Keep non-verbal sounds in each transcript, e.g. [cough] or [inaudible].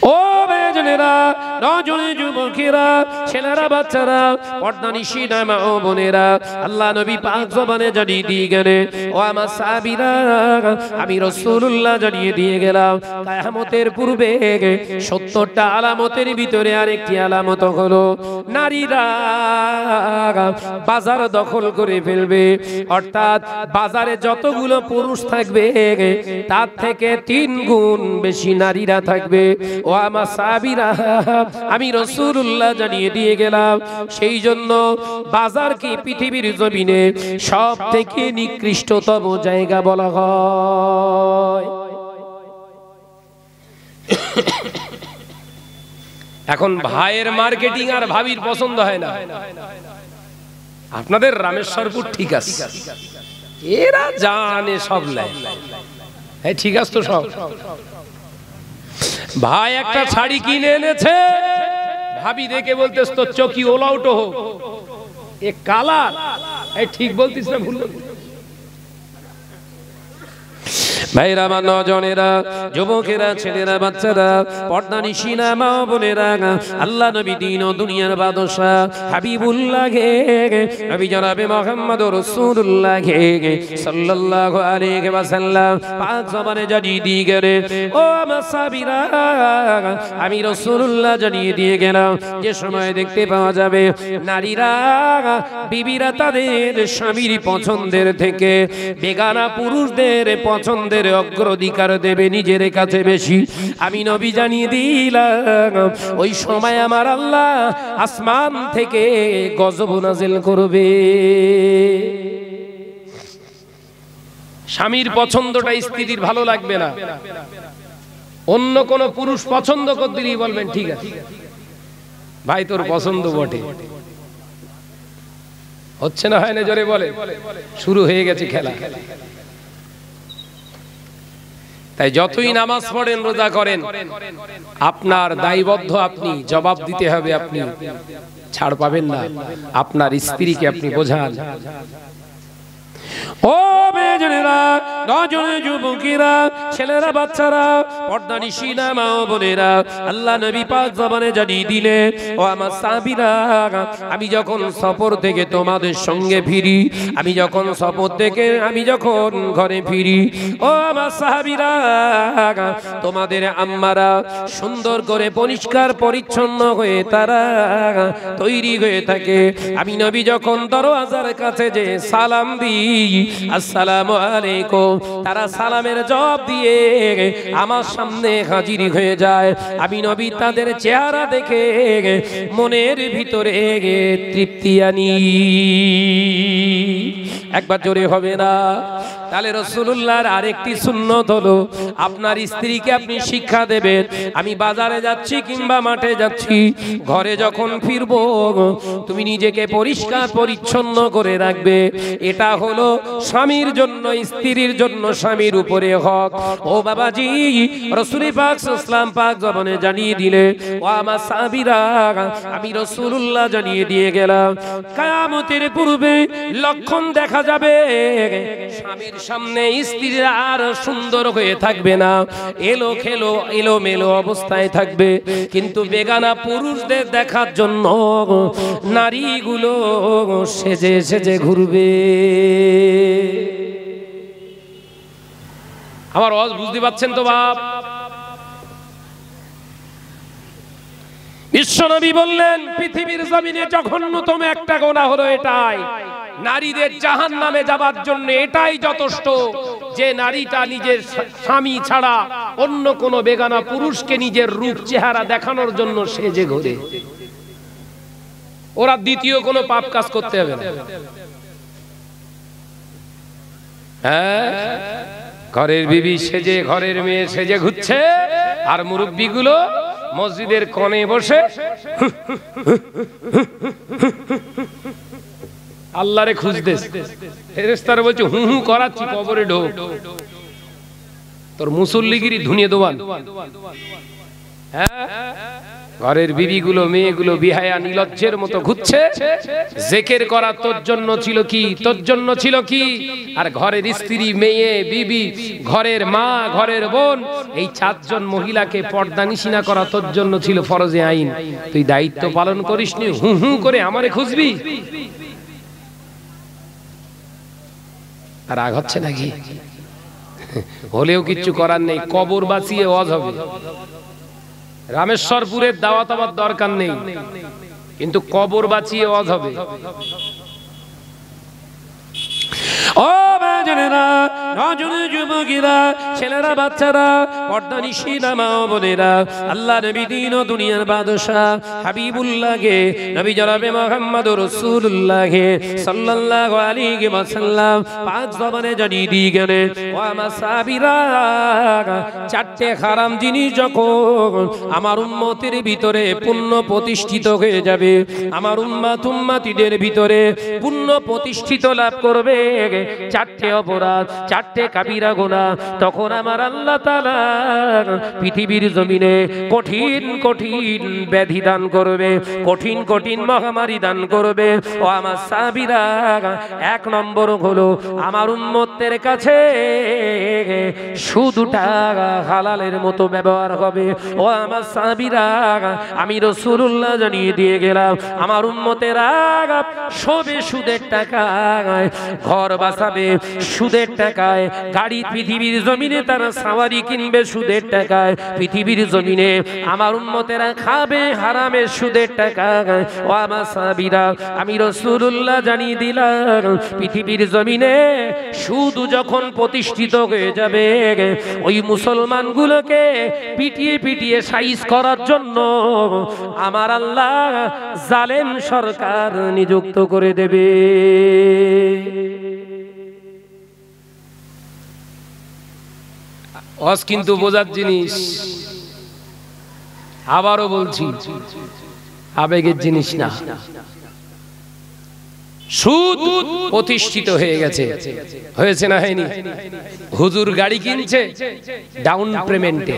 ¡Oh! জনেরা নজনে যুবকেরা ছেলেরা বাচ্চারা পর্দা নিশি নামা ও বোনেরা আল্লাহ নবী পাঁচ জবানে জানিয়ে দিয়ে গেলে ও আমার সাবিরা আমি রসুল্লাহ জানিয়ে দিয়ে গেলাম কায়ামতের পূর্বে সত্তরটা আলামতের ভিতরে আরেকটি আলামত হলো নারীরা বাজার দখল করে ফেলবে অর্থাৎ বাজারে যতগুলো পুরুষ থাকবে তার থেকে তিন গুণ বেশি নারীরা থাকবে ও আমার সাবি সাহাবিরা আমি রসুল্লাহ জানিয়ে দিয়ে গেলাম সেই জন্য বাজারকে পৃথিবীর জমিনে সব থেকে নিকৃষ্টতম জায়গা বলা হয় এখন ভাইয়ের মার্কেটিং আর ভাবির পছন্দ হয় না আপনাদের রামেশ্বরপুর ঠিক আছে এরা জানে সব নেয় হ্যাঁ ঠিক আছে তো সব ভাই একটা শাড়ি কিনে এনেছে ভাবি দেখে বলতেছ তোর চকি ওলাউটো হোক এ কালার এই ঠিক বলতিস না ভুল বলতিস ভাইরা বা নজনেরা যুবকেরা ছেলেরা বাচ্চারা পর্দা নিশিনা মা বোনেরা আল্লাহ নবী দিন ও দুনিয়ার বাদশা হাবিবুল্লাহ গে নবী জনাবে মোহাম্মদ রসুল্লাহ গে সাল্লাল্লাহু আলাইহি সাল্লাম পাঁচ জবানে জানিয়ে দিয়ে গেলে ও আমার সাবিরা আমি রসুল্লাহ জানিয়ে দিয়ে গেলাম যে সময় দেখতে পাওয়া যাবে নারীরা বিবিরা তাদের স্বামীর পছন্দের থেকে বেগানা পুরুষদের পছন্দের সম্পদের অগ্রাধিকার দেবে নিজের কাছে বেশি আমি নবী জানিয়ে দিলাম ওই সময় আমার আল্লাহ আসমান থেকে গজব নাজেল করবে স্বামীর পছন্দটা স্ত্রীর ভালো লাগবে না অন্য কোন পুরুষ পছন্দ করতেই বলবেন ঠিক আছে ভাই তোর পছন্দ বটে হচ্ছে না হয় না জোরে বলে শুরু হয়ে গেছে খেলা তাই যতই নামাজ পড়েন রোজা করেন আপনার দায়বদ্ধ আপনি জবাব দিতে হবে আপনি ছাড় পাবেন না আপনার স্ত্রীকে আপনি বোঝান ও মেয়েরা নজনে যুবকেরা ছেলেরা বাচ্চারা পর্দা নিশিনা মা বোনেরা আল্লাহ নবী পাক জবানে জানিয়ে দিলে ও আমার সাবিরা আমি যখন সফর থেকে তোমাদের সঙ্গে ফিরি আমি যখন সফর থেকে আমি যখন ঘরে ফিরি ও আমার সাহাবিরা তোমাদের আম্মারা সুন্দর করে পরিষ্কার পরিচ্ছন্ন হয়ে তারা তৈরি হয়ে থাকে আমি নবী যখন দরওয়াজার কাছে যে সালাম দিই আসসালামু আলাইকুম তারা সালামের জবাব দিয়ে আমার সামনে হাজির হয়ে যায় আমি নবী তাদের চেহারা দেখে মনের ভিতরে তৃপ্তি আনি একবার জোরে হবে না তাহলে রসুল্লাহর আরেকটি সুন্নত হলো আপনার স্ত্রীকে আপনি শিক্ষা দেবেন আমি বাজারে যাচ্ছি কিংবা মাঠে যাচ্ছি ঘরে যখন ফিরব তুমি নিজেকে পরিষ্কার পরিচ্ছন্ন করে রাখবে এটা হলো স্বামীর জন্য স্ত্রীর জন্য স্বামীর উপরে হক ও বাবাজি রসুল পাক ইসলাম পাক জবনে জানিয়ে দিলে ও আমার সাবিরা আমি রসুল্লাহ জানিয়ে দিয়ে গেলাম কায়ামতের পূর্বে লক্ষণ দেখা যাবে স্বামীর সামনে স্ত্রীর আর সুন্দর হয়ে থাকবে না এলো খেলো এলো মেলো অবস্থায় থাকবে কিন্তু বেগানা পুরুষদের দেখার জন্য নারীগুলো সেজে সেজে ঘুরবে আমার অজ বুঝতে পাচ্ছেন তো বাপ বিশ্বনবী বললেন পৃথিবীর জমিনে জঘন্যতম একটা গোনা হলো এটাই নারীদের জাহান নামে যাবার জন্য এটাই যথেষ্ট যে নারীটা নিজের স্বামী ছাড়া অন্য কোন বেগানা পুরুষকে নিজের রূপ চেহারা দেখানোর জন্য সেজে ঘোরে ওরা দ্বিতীয় কোনো পাপ কাজ করতে হবে না হ্যাঁ ঘরের বিবি সেজে ঘরের মেয়ে সেজে ঘুরছে আর গুলো মসজিদের কনে বসে আল্লাহ রে ফেরেস্তার বলছে হু হু করাচ্ছি কবরে ঢোক তোর মুসল্লিগিরি ধুনিয়ে দোবান হ্যাঁ ঘরের বিবিগুলো মেয়েগুলো বিহায়া নিলজ্জের মতো ঘুরছে জেকের করা তোর জন্য ছিল কি তোর জন্য ছিল কি আর ঘরের স্ত্রী মেয়ে বিবি ঘরের মা ঘরের বোন এই চারজন মহিলাকে পর্দা নিশিনা করা তোর জন্য ছিল ফরজে আইন তুই দায়িত্ব পালন করিস নি হু হু করে আমারে খুঁজবি আর রাগ হচ্ছে নাকি হলেও কিছু করার নেই কবর বাঁচিয়ে অজ হবে রামেশ্বরপুরের দাওয়াত আবার দরকার নেই কিন্তু কবর বাঁচিয়ে অজ হবে ও বাজনেরা নজন যুবকেরা ছেলেরা বাচ্চারা পর্দা মা বোনেরা আল্লাহ নবী দিন দুনিয়ার বাদশাহ নবী মোহাম্মদ পাঁচ জবানে গেলে ও আমার উন্মতির চারটে জিনিস যখন আমার ভিতরে পুণ্য প্রতিষ্ঠিত হয়ে যাবে আমার উম্মাত উম্মাতিদের ভিতরে পুণ্য প্রতিষ্ঠিত লাভ করবে চারটে অপরাধ চারটে কাবিরা গোনা তখন আমার আল্লাহ তালার পৃথিবীর জমিনে কঠিন কঠিন ব্যাধি দান করবে কঠিন কঠিন মহামারী দান করবে ও আমার সাবিরা এক নম্বর হলো আমার উন্মত্তের কাছে সুদটা হালালের মতো ব্যবহার হবে ও আমার সাবিরা আমি রসুল্লাহ জানিয়ে দিয়ে গেলাম আমার উন্মতের আগা সবে সুদের টাকা ঘর বাঁচাবে সুদের টাকায় গাড়ি পৃথিবীর জমিনে তারা সাওয়ারি কিনবে সুদের টাকায় পৃথিবীর জমিনে আমার উন্মতেরা খাবে হারামে সুদের টাকা ও আমার সাবিরা আমি রসুল্লাহ জানিয়ে দিলাম পৃথিবীর জমিনে সুদ যখন প্রতিষ্ঠিত হয়ে যাবে ওই মুসলমানগুলোকে পিটিয়ে পিটিয়ে সাইজ করার জন্য আমার আল্লাহ জালেম সরকার নিযুক্ত করে দেবে অস কিন্তু বোঝার জিনিস আবারও বলছি আবেগের জিনিস না সুদ প্রতিষ্ঠিত হয়ে গেছে হয়েছে না হয়নি হুজুর গাড়ি কিনছে ডাউন পেমেন্টে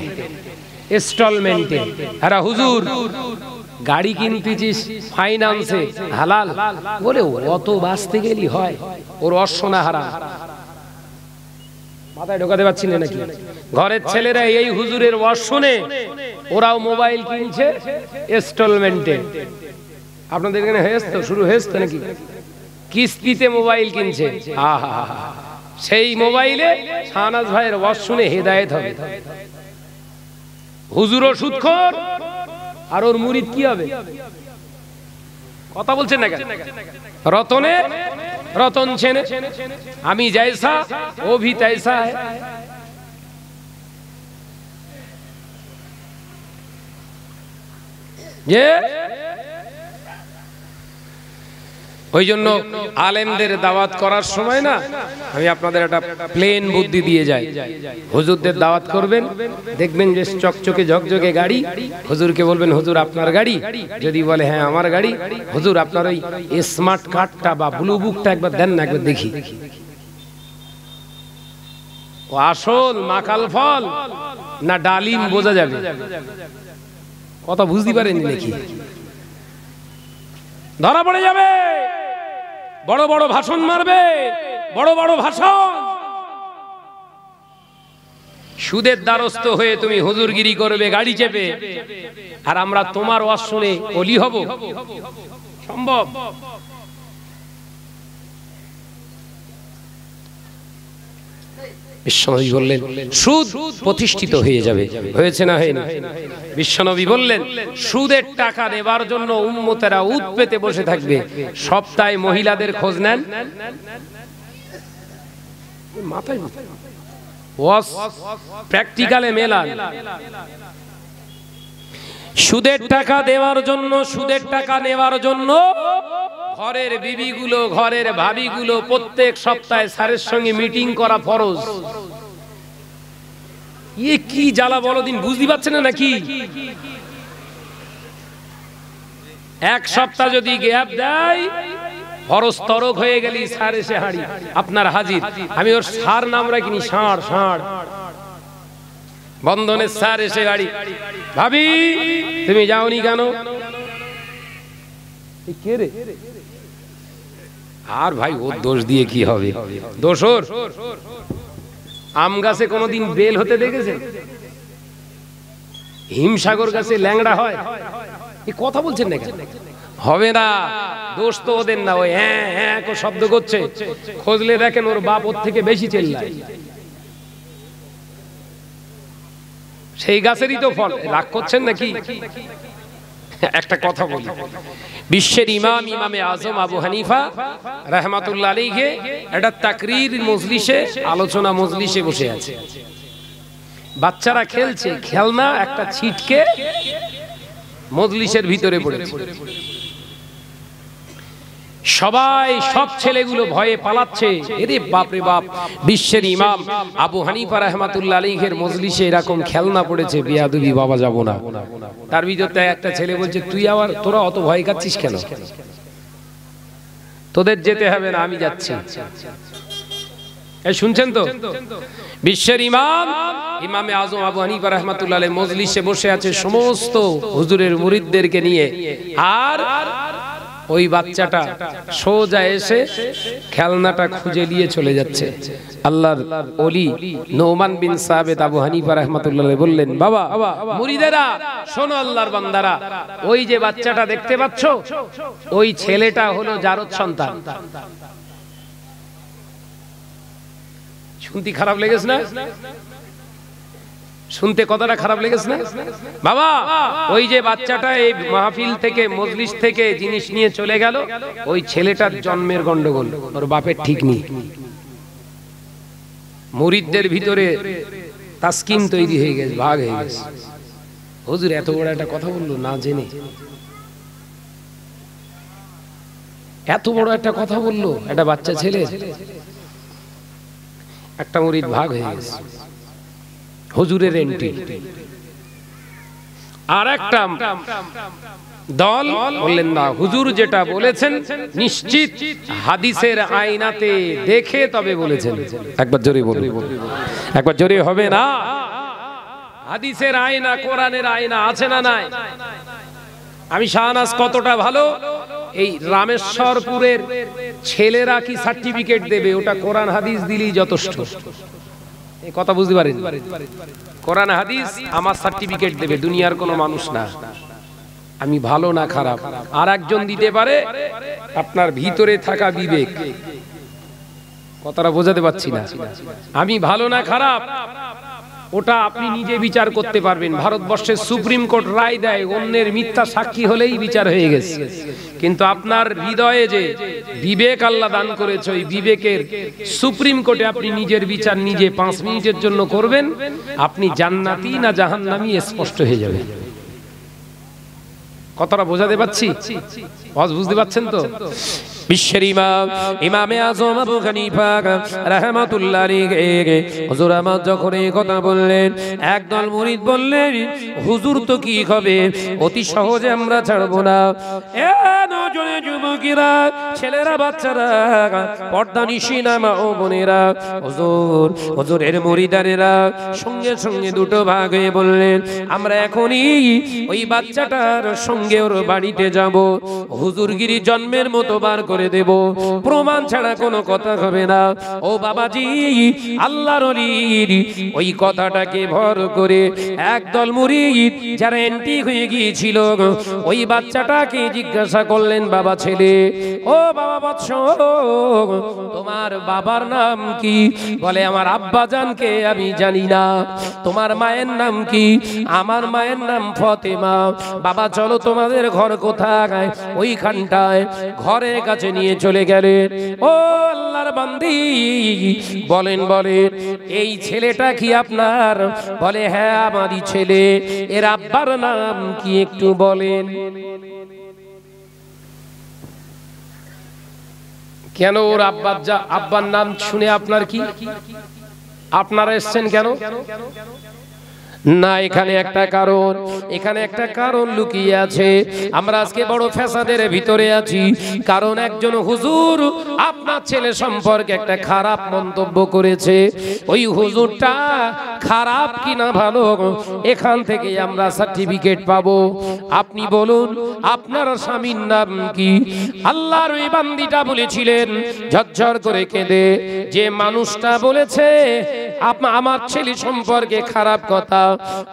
ইনস্টলমেন্টে আরে হুজুর গাড়ি কিনতেছিস ফাইনান্সে হালাল বলে অত বাঁচতে গেলি হয় ওর অর্শনা হারা মাথায় ঢোকাতে পারছি না নাকি ঘরের ছেলেরা এই হুজুরের ওয়াজ শুনে ওরাও মোবাইল কিনছে ইনস্টলমেন্টে আপনাদের এখানে হয়েছে তো শুরু হয়েছে নাকি কিস্তিতে মোবাইল কিনছে আহা সেই মোবাইলে শাহনাজ ভাইয়ের ওয়াজ শুনে হেদায়েত হবে হুজুরও সুৎখর আর ওর মুরিদ কি হবে কথা বলছেন না রতনের रतन छे ने हमी जैसा वो भी तैसा है ये ওই জন্য আলেমদের দাওয়াত করার সময় না আমি আপনাদের একটা প্লেন বুদ্ধি দিয়ে যাই হুজুরদের দাওয়াত করবেন দেখবেন যে চকচকে ঝকঝকে গাড়ি হুজুরকে বলবেন হুজুর আপনার গাড়ি যদি বলে হ্যাঁ আমার গাড়ি হুজুর আপনার ওই স্মার্ট কার্ডটা বা ব্লু বুকটা একবার দেন না একবার দেখি ও আসল মাকাল ফল না ডালিম বোঝা যাবে কথা বুঝতে পারেনি নাকি ধরা পড়ে যাবে বড় বড় ভাষণ মারবে বড় বড় ভাষণ সুদের দ্বারস্থ হয়ে তুমি হুজুরগিরি করবে গাড়ি চেপে আর আমরা তোমার ওয়াজ শুনে অলি হব সম্ভব বিশ্বনবী বললেন সুদ প্রতিষ্ঠিত হয়ে যাবে হয়েছে না হয় বিশ্বনবী বললেন সুদের টাকা দেবার জন্য উম্মতেরা উৎপেতে বসে থাকবে সপ্তাহে মহিলাদের খোঁজ নেন মাথায় প্র্যাকটিক্যালে মেলা সুদের টাকা দেওয়ার জন্য সুদের টাকা নেওয়ার জন্য ঘরের বিবিগুলো ঘরের ভাবিগুলো প্রত্যেক সপ্তাহে স্যারের সঙ্গে মিটিং করা ফরজ ইয়ে কি জ্বালা বলো দিন বুঝতে পারছে না নাকি এক সপ্তাহ যদি গ্যাপ দেয় ফরজ তরক হয়ে গেলি স্যার এসে হাঁড়ি আপনার হাজির আমি ওর সার নাম রাখিনি ষাঁড় ষাঁড় বন্ধনের সার এসে গাড়ি ভাবি তুমি যাওনি কেন আর ভাই ও দোষ দিয়ে কি হবে দোষর আম গাছে কোনোদিন বেল হতে দেখেছেন হিমসাগর গাছে ল্যাংড়া হয় এ কথা বলছেন না হবে না দোষ তো ওদের না ওই হ্যাঁ হ্যাঁ শব্দ করছে খোঁজলে দেখেন ওর বাপ ওর থেকে বেশি চেল্লায় সেই গাছেরই তো ফল রাগ করছেন নাকি একটা কথা বলি বিশ্বের ইমাম ইমামে আজম আবু হানিফা রহমাতুল্লা আলীকে একটা তাকরির মজলিসে আলোচনা মজলিসে বসে আছে বাচ্চারা খেলছে খেলনা একটা ছিটকে মজলিসের ভিতরে পড়েছে সবাই সব ছেলেগুলো ভয়ে পালাচ্ছে এরে বাপরে বাপ বিশ্বের ইমাম আবু হানিফা রহমাতুল্লা আলিহের মজলিসে এরকম খেলনা পড়েছে বিয়াদুবি বাবা যাব না তার ভিতরতে একটা ছেলে বলছে তুই আবার তোরা অত ভয় খাচ্ছিস কেন তোদের যেতে হবে না আমি যাচ্ছি শুনছেন তো বিশ্বের ইমাম ইমামে আজম আবু হানিফা রহমাতুল্লাহ মজলিসে বসে আছে সমস্ত হুজুরের মুরিদদেরকে নিয়ে আর ওই বাচ্চাটা সোজা এসে খেলনাটা খুঁজে নিয়ে চলে যাচ্ছে আল্লাহর অলি নোমান বিন সাহেদ আবু হানিফা রহমতুল্লাহ বললেন বাবা মুরিদেরা শোনো আল্লাহর বান্দারা ওই যে বাচ্চাটা দেখতে পাচ্ছ ওই ছেলেটা হলো জারদ সন্তান শুনতি খারাপ লেগেছে না শুনতে কথাটা খারাপ লেগেছে না বাবা ওই যে বাচ্চাটা এই মাহফিল থেকে মজলিস থেকে জিনিস নিয়ে চলে গেল ওই ছেলেটার জন্মের গন্ডগোল ওর বাপের ঠিক নেই মুরিদদের ভিতরে তাস্কিন তৈরি হয়ে গেছে ভাগ হয়ে গেছে হুজুর এত বড় একটা কথা বললো না জেনে এত বড় একটা কথা বললো একটা বাচ্চা ছেলে একটা মুরিদ ভাগ হয়ে গেছে হুজুরের এন্ট্রি আর একটা দল বললেন না হুজুর যেটা বলেছেন নিশ্চিত হাদিসের আয়নাতে দেখে তবে বলেছেন একবার জোরে একবার জোরে হবে না হাদিসের আয়না কোরআনের আয়না আছে না নাই আমি শাহনাজ কতটা ভালো এই রামেশ্বরপুরের ছেলেরা কি সার্টিফিকেট দেবে ওটা কোরআন হাদিস দিলেই যথেষ্ট কথা বুঝতে পারেন কোরআন হাদিস আমার সার্টিফিকেট দেবে দুনিয়ার কোনো মানুষ না আমি ভালো না খারাপ আর একজন দিতে পারে আপনার ভিতরে থাকা বিবেক কথাটা বোঝাতে পারছি না আমি ভালো না খারাপ ওটা আপনি নিজে বিচার করতে পারবেন ভারতবর্ষের সুপ্রিম কোর্ট রায় দেয় অন্যের মিথ্যা সাক্ষী হলেই বিচার হয়ে গেছে কিন্তু আপনার হৃদয়ে যে বিবেক আল্লাহ দান করেছে ওই বিবেকের সুপ্রিম কোর্টে আপনি নিজের বিচার নিজে পাঁচ মিনিটের জন্য করবেন আপনি জান্নাতি না জাহান্নামি স্পষ্ট হয়ে যাবে কথাটা বোঝাতে পারছি বুঝতে পারছেন তো বিশ্বের ইমাম ইমামে আজম আবু হানিফা রহমাতুল্লাহ হুজুর আমার যখন এই কথা বললেন একদল মুরিদ বললেন হুজুর তো কি হবে অতি সহজে আমরা না এ নজনে ছেলেরা বাচ্চারা পর্দা নিশি ও বোনেরা হুজুর হুজুরের মরিদারেরা সঙ্গে সঙ্গে দুটো ভাগ হয়ে বললেন আমরা এখনই ওই বাচ্চাটার সঙ্গে ওর বাড়িতে যাব হুজুরগিরি জন্মের মতো বার করে করে দেব প্রমাণ ছাড়া কোনো কথা হবে না ও বাবাজি আল্লাহর ওই কথাটাকে ভর করে একদল মুরিদ যারা এন্টি হয়ে গিয়েছিল ওই বাচ্চাটাকে জিজ্ঞাসা করলেন বাবা ছেলে ও বাবা বৎস তোমার বাবার নাম কি বলে আমার আব্বা জানকে আমি জানি না তোমার মায়ের নাম কি আমার মায়ের নাম ফতেমা বাবা চলো তোমাদের ঘর কোথায় ওইখানটায় ঘরের কাছে কাছে নিয়ে চলে গেলেন ও আল্লাহর বান্দি বলেন বলেন এই ছেলেটা কি আপনার বলে হ্যাঁ আমারই ছেলে এর আব্বার নাম কি একটু বলেন কেন ওর আব্বার যা আব্বার নাম শুনে আপনার কি আপনারা এসছেন কেন না এখানে একটা কারণ এখানে একটা কারণ লুকিয়ে আছে আমরা আজকে বড় ফেসাদের ভিতরে আছি কারণ একজন হুজুর আপনার ছেলে সম্পর্কে একটা খারাপ মন্তব্য করেছে ওই হুজুরটা খারাপ কি না ভালো এখান থেকে আমরা সার্টিফিকেট পাবো আপনি বলুন আপনার স্বামীর নাম কি আল্লাহর ওই বান্দিটা বলেছিলেন ঝরঝর করে কেঁদে যে মানুষটা বলেছে আমার ছেলে সম্পর্কে খারাপ কথা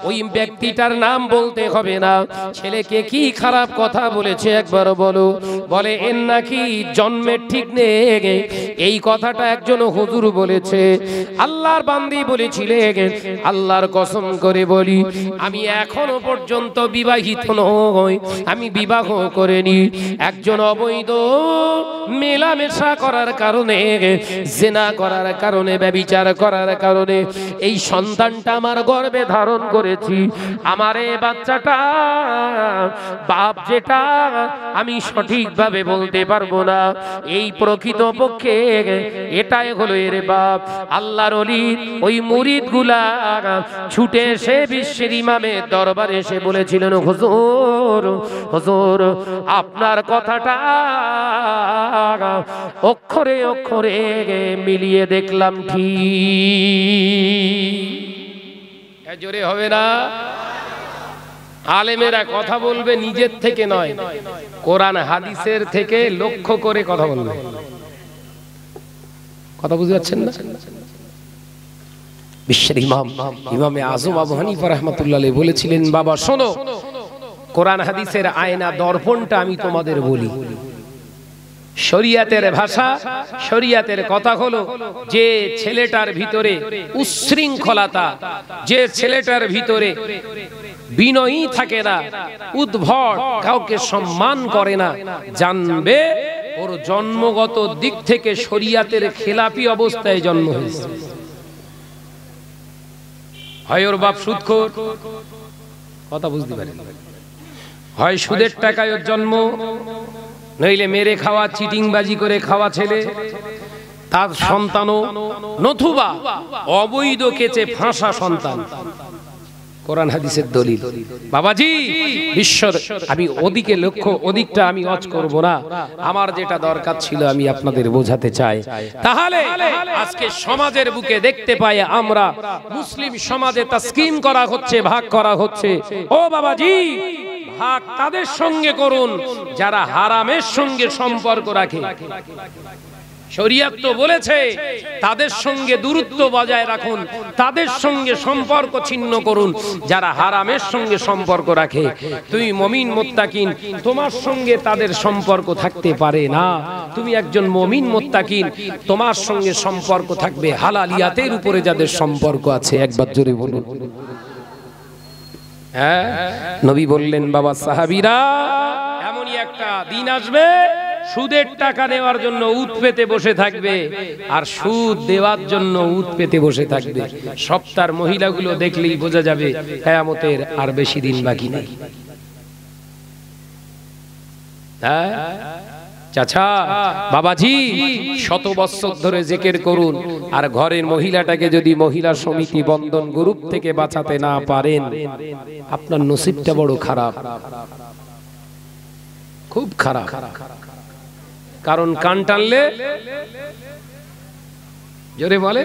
ওই ব্যক্তিটার নাম বলতে হবে না ছেলেকে কি খারাপ কথা বলেছে একবার বলো বলে এর নাকি জন্মের ঠিক নেই এই কথাটা একজন হুজুর বলেছে আল্লাহর বান্দি বলেছিলে আল্লাহর কসম করে বলি আমি এখনো পর্যন্ত বিবাহিত নই আমি বিবাহ করিনি একজন অবৈধ মেলামেশা করার কারণে জেনা করার কারণে ব্যবিচার করার কারণে কারণে এই সন্তানটা আমার গর্বে ধারণ করেছি আমার এই বাচ্চাটা বাপ যেটা আমি সঠিকভাবে বলতে পারবো না এই প্রকৃত পক্ষে এটাই হলো এর বাপ আল্লাহর অলির ওই মুরিদ গুলা ছুটে এসে বিশ্বের ইমামের দরবারে এসে বলেছিলেন হজুর হজুর আপনার কথাটা অক্ষরে অক্ষরে মিলিয়ে দেখলাম ঠিক জোরে হবে না আলেমেরা কথা বলবে নিজের থেকে নয় কোরআন হাদিসের থেকে লক্ষ্য করে কথা বলবে কথা বুঝতে পারছেন না বিশ্বের ইমাম ইমামে আজম আবু হানিফা রহমাতুল্লাহ বলেছিলেন বাবা শোনো কোরআন হাদিসের আয়না দর্পণটা আমি তোমাদের বলি শরিয়াতের ভাষা শরিয়াতের কথা হলো যে ছেলেটার ভিতরে উশৃঙ্খলতা যে ছেলেটার ভিতরে বিনয়ী থাকে না উদ্ভট কাউকে সম্মান করে না জানবে ওর জন্মগত দিক থেকে শরিয়াতের খেলাপি অবস্থায় জন্ম হয়েছে হয় ওর বাপ সুদখোর কথা বুঝতে পারেন হয় সুদের টাকায় ওর জন্ম নইলে মেরে খাওয়া চিটিংবাজি করে খাওয়া ছেলে তার সন্তানও নথুবা অবৈধ কেচে ফাঁসা সন্তান কোরআন হাদিসের দলিল বাবাজি ঈশ্বর আমি ওদিকে লক্ষ্য ওদিকটা আমি অজ করব না আমার যেটা দরকার ছিল আমি আপনাদের বোঝাতে চাই তাহলে আজকে সমাজের বুকে দেখতে পাই আমরা মুসলিম সমাজে স্কিম করা হচ্ছে ভাগ করা হচ্ছে ও বাবাজি ভাগ তাদের সঙ্গে করুন যারা হারামের সঙ্গে সম্পর্ক রাখে শরিয়াত তো বলেছে তাদের সঙ্গে দূরত্ব বজায় রাখুন তাদের সঙ্গে সম্পর্ক ছিন্ন করুন যারা হারামের সঙ্গে সম্পর্ক রাখে তুমি মমিন মোত্তাকিন তোমার সঙ্গে তাদের সম্পর্ক থাকতে পারে না তুমি একজন মমিন মোত্তাকিন তোমার সঙ্গে সম্পর্ক থাকবে হালালিয়াতের উপরে যাদের সম্পর্ক আছে একবার জোরে বলুন হ্যাঁ নবী বললেন বাবা সাহাবিরা এমনই একটা দিন আসবে সুদের টাকা নেওয়ার জন্য উত পেতে বসে থাকবে আর সুদ দেওয়ার জন্য উত পেতে বসে থাকবে সপ্তার মহিলাগুলো দেখলেই বোঝা যাবে হ্যামতের আর বেশি দিন বাকি নেই হ্যাঁ চাচা বাবাজি শত বছর ধরে জেকের করুন আর ঘরের মহিলাটাকে যদি মহিলা সমিতি বন্ধন গ্রুপ থেকে বাঁচাতে না পারেন আপনার নসিবটা বড় খারাপ খুব খারাপ কারণ কান টানলে জোরে বলে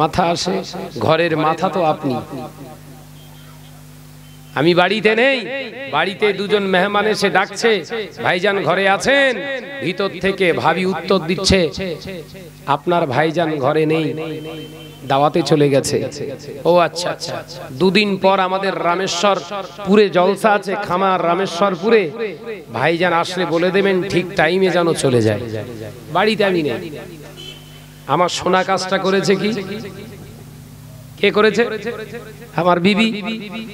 মাথা আসে ঘরের মাথা তো আপনি আমি বাড়িতে নেই বাড়িতে দুজন মেহমান এসে ডাকছে ভাইজান ঘরে আছেন ভিতর থেকে ভাবি উত্তর দিচ্ছে আপনার ভাইজান ঘরে নেই দাওয়াতে চলে গেছে ও আচ্ছা আচ্ছা দুদিন পর আমাদের রামেশ্বর পুরে জলসা আছে খামার রামেশ্বর পুরে ভাইজান আসলে বলে দেবেন ঠিক টাইমে যেন চলে যায় বাড়িতে আমি নেই আমার সোনা কাজটা করেছে কি কে করেছে আমার বিবি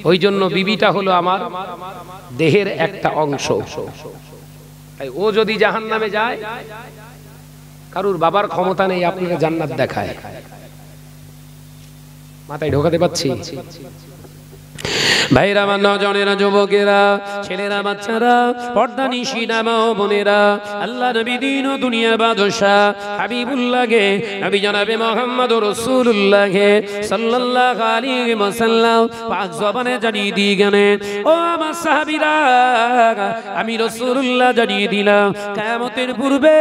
ওই জন্য বিবিটা হলো আমার দেহের একটা অংশ তাই ও যদি জাহান নামে যায় কারুর বাবার ক্ষমতা নেই আপনাকে জান্নাত দেখায় মাথায় ঢোকাতে পাচ্ছি ভাইরা আমার নজনেরা যুবকেরা ছেলেরা বাচ্চারা পর্দা নিশি নামা বোনেরা আল্লাহ নবী দিন দুনিয়া বাদশা নবী মোহাম্মদ জবানে জানিয়ে ও আমার আমি রসুল্লাহ জানিয়ে দিলাম কিয়ামতের পূর্বে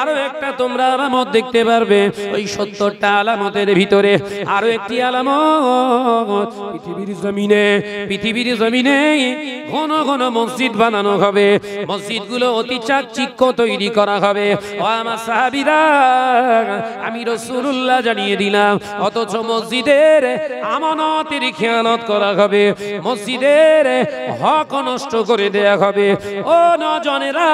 আরো একটা তোমরা আলামত দেখতে পারবে ওই সত্তরটা আলামতের ভিতরে আরো একটি আলামত পৃথিবীর জমিনে পৃথিবীর জমিনে ঘন ঘন মসজিদ বানানো হবে মসজিদ গুলো অতি চাকচিক্য তৈরি করা হবে ও আমার সাহাবিরা আমি রসুল্লাহ জানিয়ে দিলাম অথচ মসজিদের আমানতের খেয়ালত করা হবে মসজিদের হক নষ্ট করে দেয়া হবে ও নজনেরা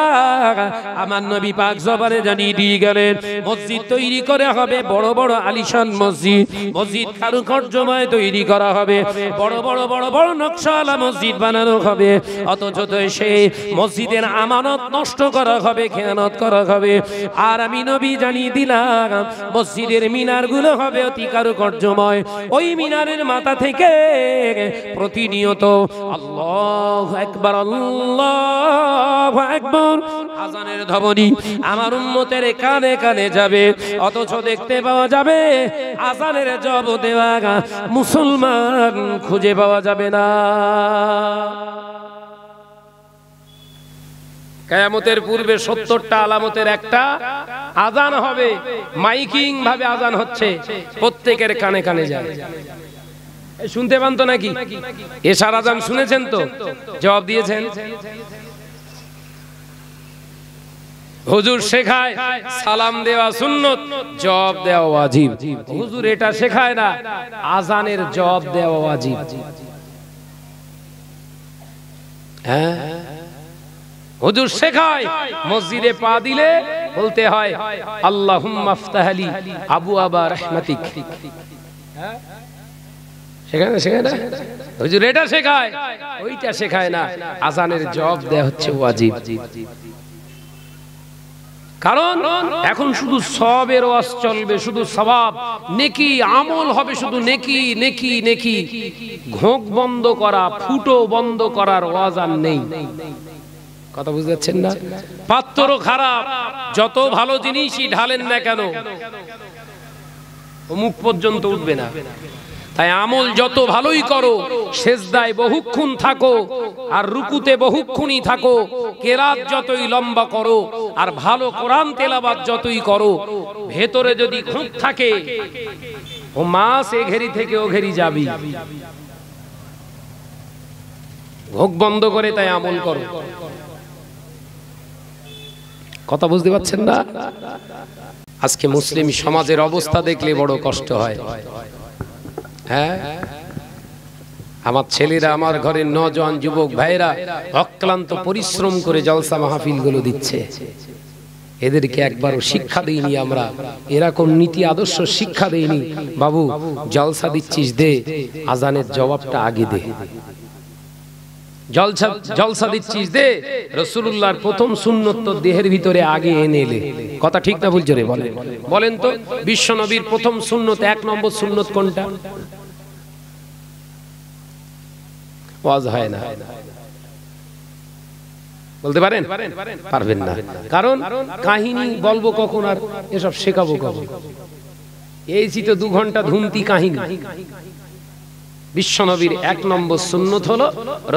আমার নবী পাক জবানে জানিয়ে দিয়ে গেলেন মসজিদ তৈরি করে হবে বড় বড় আলিশান মসজিদ মসজিদ কারুকর্যময় তৈরি করা হবে বড় বড় বড় বড় নকশালা মসজিদ বানানো হবে অথচ সেই মসজিদের আমানত নষ্ট করা হবে খেয়ানত করা হবে আর আমি নবী জানিয়ে দিলাম মসজিদের মিনারগুলো হবে অতি কারুকর্যময় ওই মিনারের মাথা থেকে প্রতিনিয়ত আল্লাহ একবার আল্লাহ একবার আজানের ধবনি আমার উন্মতের কানে কানে যাবে অথচ দেখতে পাওয়া যাবে আজানের জব দেওয়া মুসলমান খুঁজে পাওয়া যাবে না কেয়ামতের পূর্বে সত্তরটা আলামতের একটা আজান হবে মাইকিং ভাবে আজান হচ্ছে প্রত্যেকের কানে কানে যায় শুনতে পান তো নাকি এসার আজান শুনেছেন তো জবাব দিয়েছেন হুজুর শেখায় সালাম দেওয়া সুন্নত জবাব দেওয়া ওয়াজিব হুজুর এটা শেখায় না আজানের জব দেওয়া ওয়াজিব হ্যাঁ হুজুর শেখায় মসজিদে পা দিলে বলতে হয় আল্লাহ আফতাহালি আবু আবা রাহমাতিক সেখানে হ্যাঁ? সেখানে হুজুর এটা শেখায় ওইটা শেখায় না আজানের জব দেয়া হচ্ছে ওয়াজিব কারণ এখন শুধু সবের ওয়াজ চলবে শুধু স্বভাব নেকি আমল হবে শুধু নেকি নেকি নেকি ঘোঁক বন্ধ করা ফুটো বন্ধ করার ওয়াজ আর নেই কথা বুঝতে পারছেন না পাত্রও খারাপ যত ভালো জিনিসই ঢালেন না কেন মুখ পর্যন্ত উঠবে না তাই আমল যত ভালোই করো সেজদায় বহুক্ষণ থাকো আর রুকুতে বহুক্ষণই থাকো কেরাত যতই লম্বা করো আর ভালো কোরআন তেলাবাদ যতই করো ভেতরে যদি খুঁত থাকে ও মাস এ ঘেরি থেকে ও ঘেরি যাবি ভোগ বন্ধ করে তাই আমল করো কথা বুঝতে পারছেন না আজকে মুসলিম সমাজের অবস্থা দেখলে বড় কষ্ট হয় হ্যাঁ আমার ছেলেরা আমার ঘরের নজন যুবক ভাইরা অক্লান্ত পরিশ্রম করে জলসা মাহফিলগুলো দিচ্ছে এদেরকে একবার শিক্ষা দেইনি আমরা এরকম নীতি আদর্শ শিক্ষা দিইনি বাবু জলসা দিচ্ছিস দে আজানের জবাবটা আগে দে জলসা জলসা দিচ্ছিস দে রসুল্লাহর প্রথম সুন্নত দেহের ভিতরে আগে এনে এলে কথা ঠিক না ভুলছে রে বলেন বলেন তো বিশ্ব নবীর প্রথম সুন্নত এক নম্বর সুন্নত কোনটা ওয়াজ হয় না বলতে পারেন পারবেন না কারণ কাহিনী বলবো কখন আর এসব শেখাবো কখন এই ছিল দু ঘন্টা ধুমতি কাহিনী বিশ্বনবীর এক নম্বর সুন্নত হলো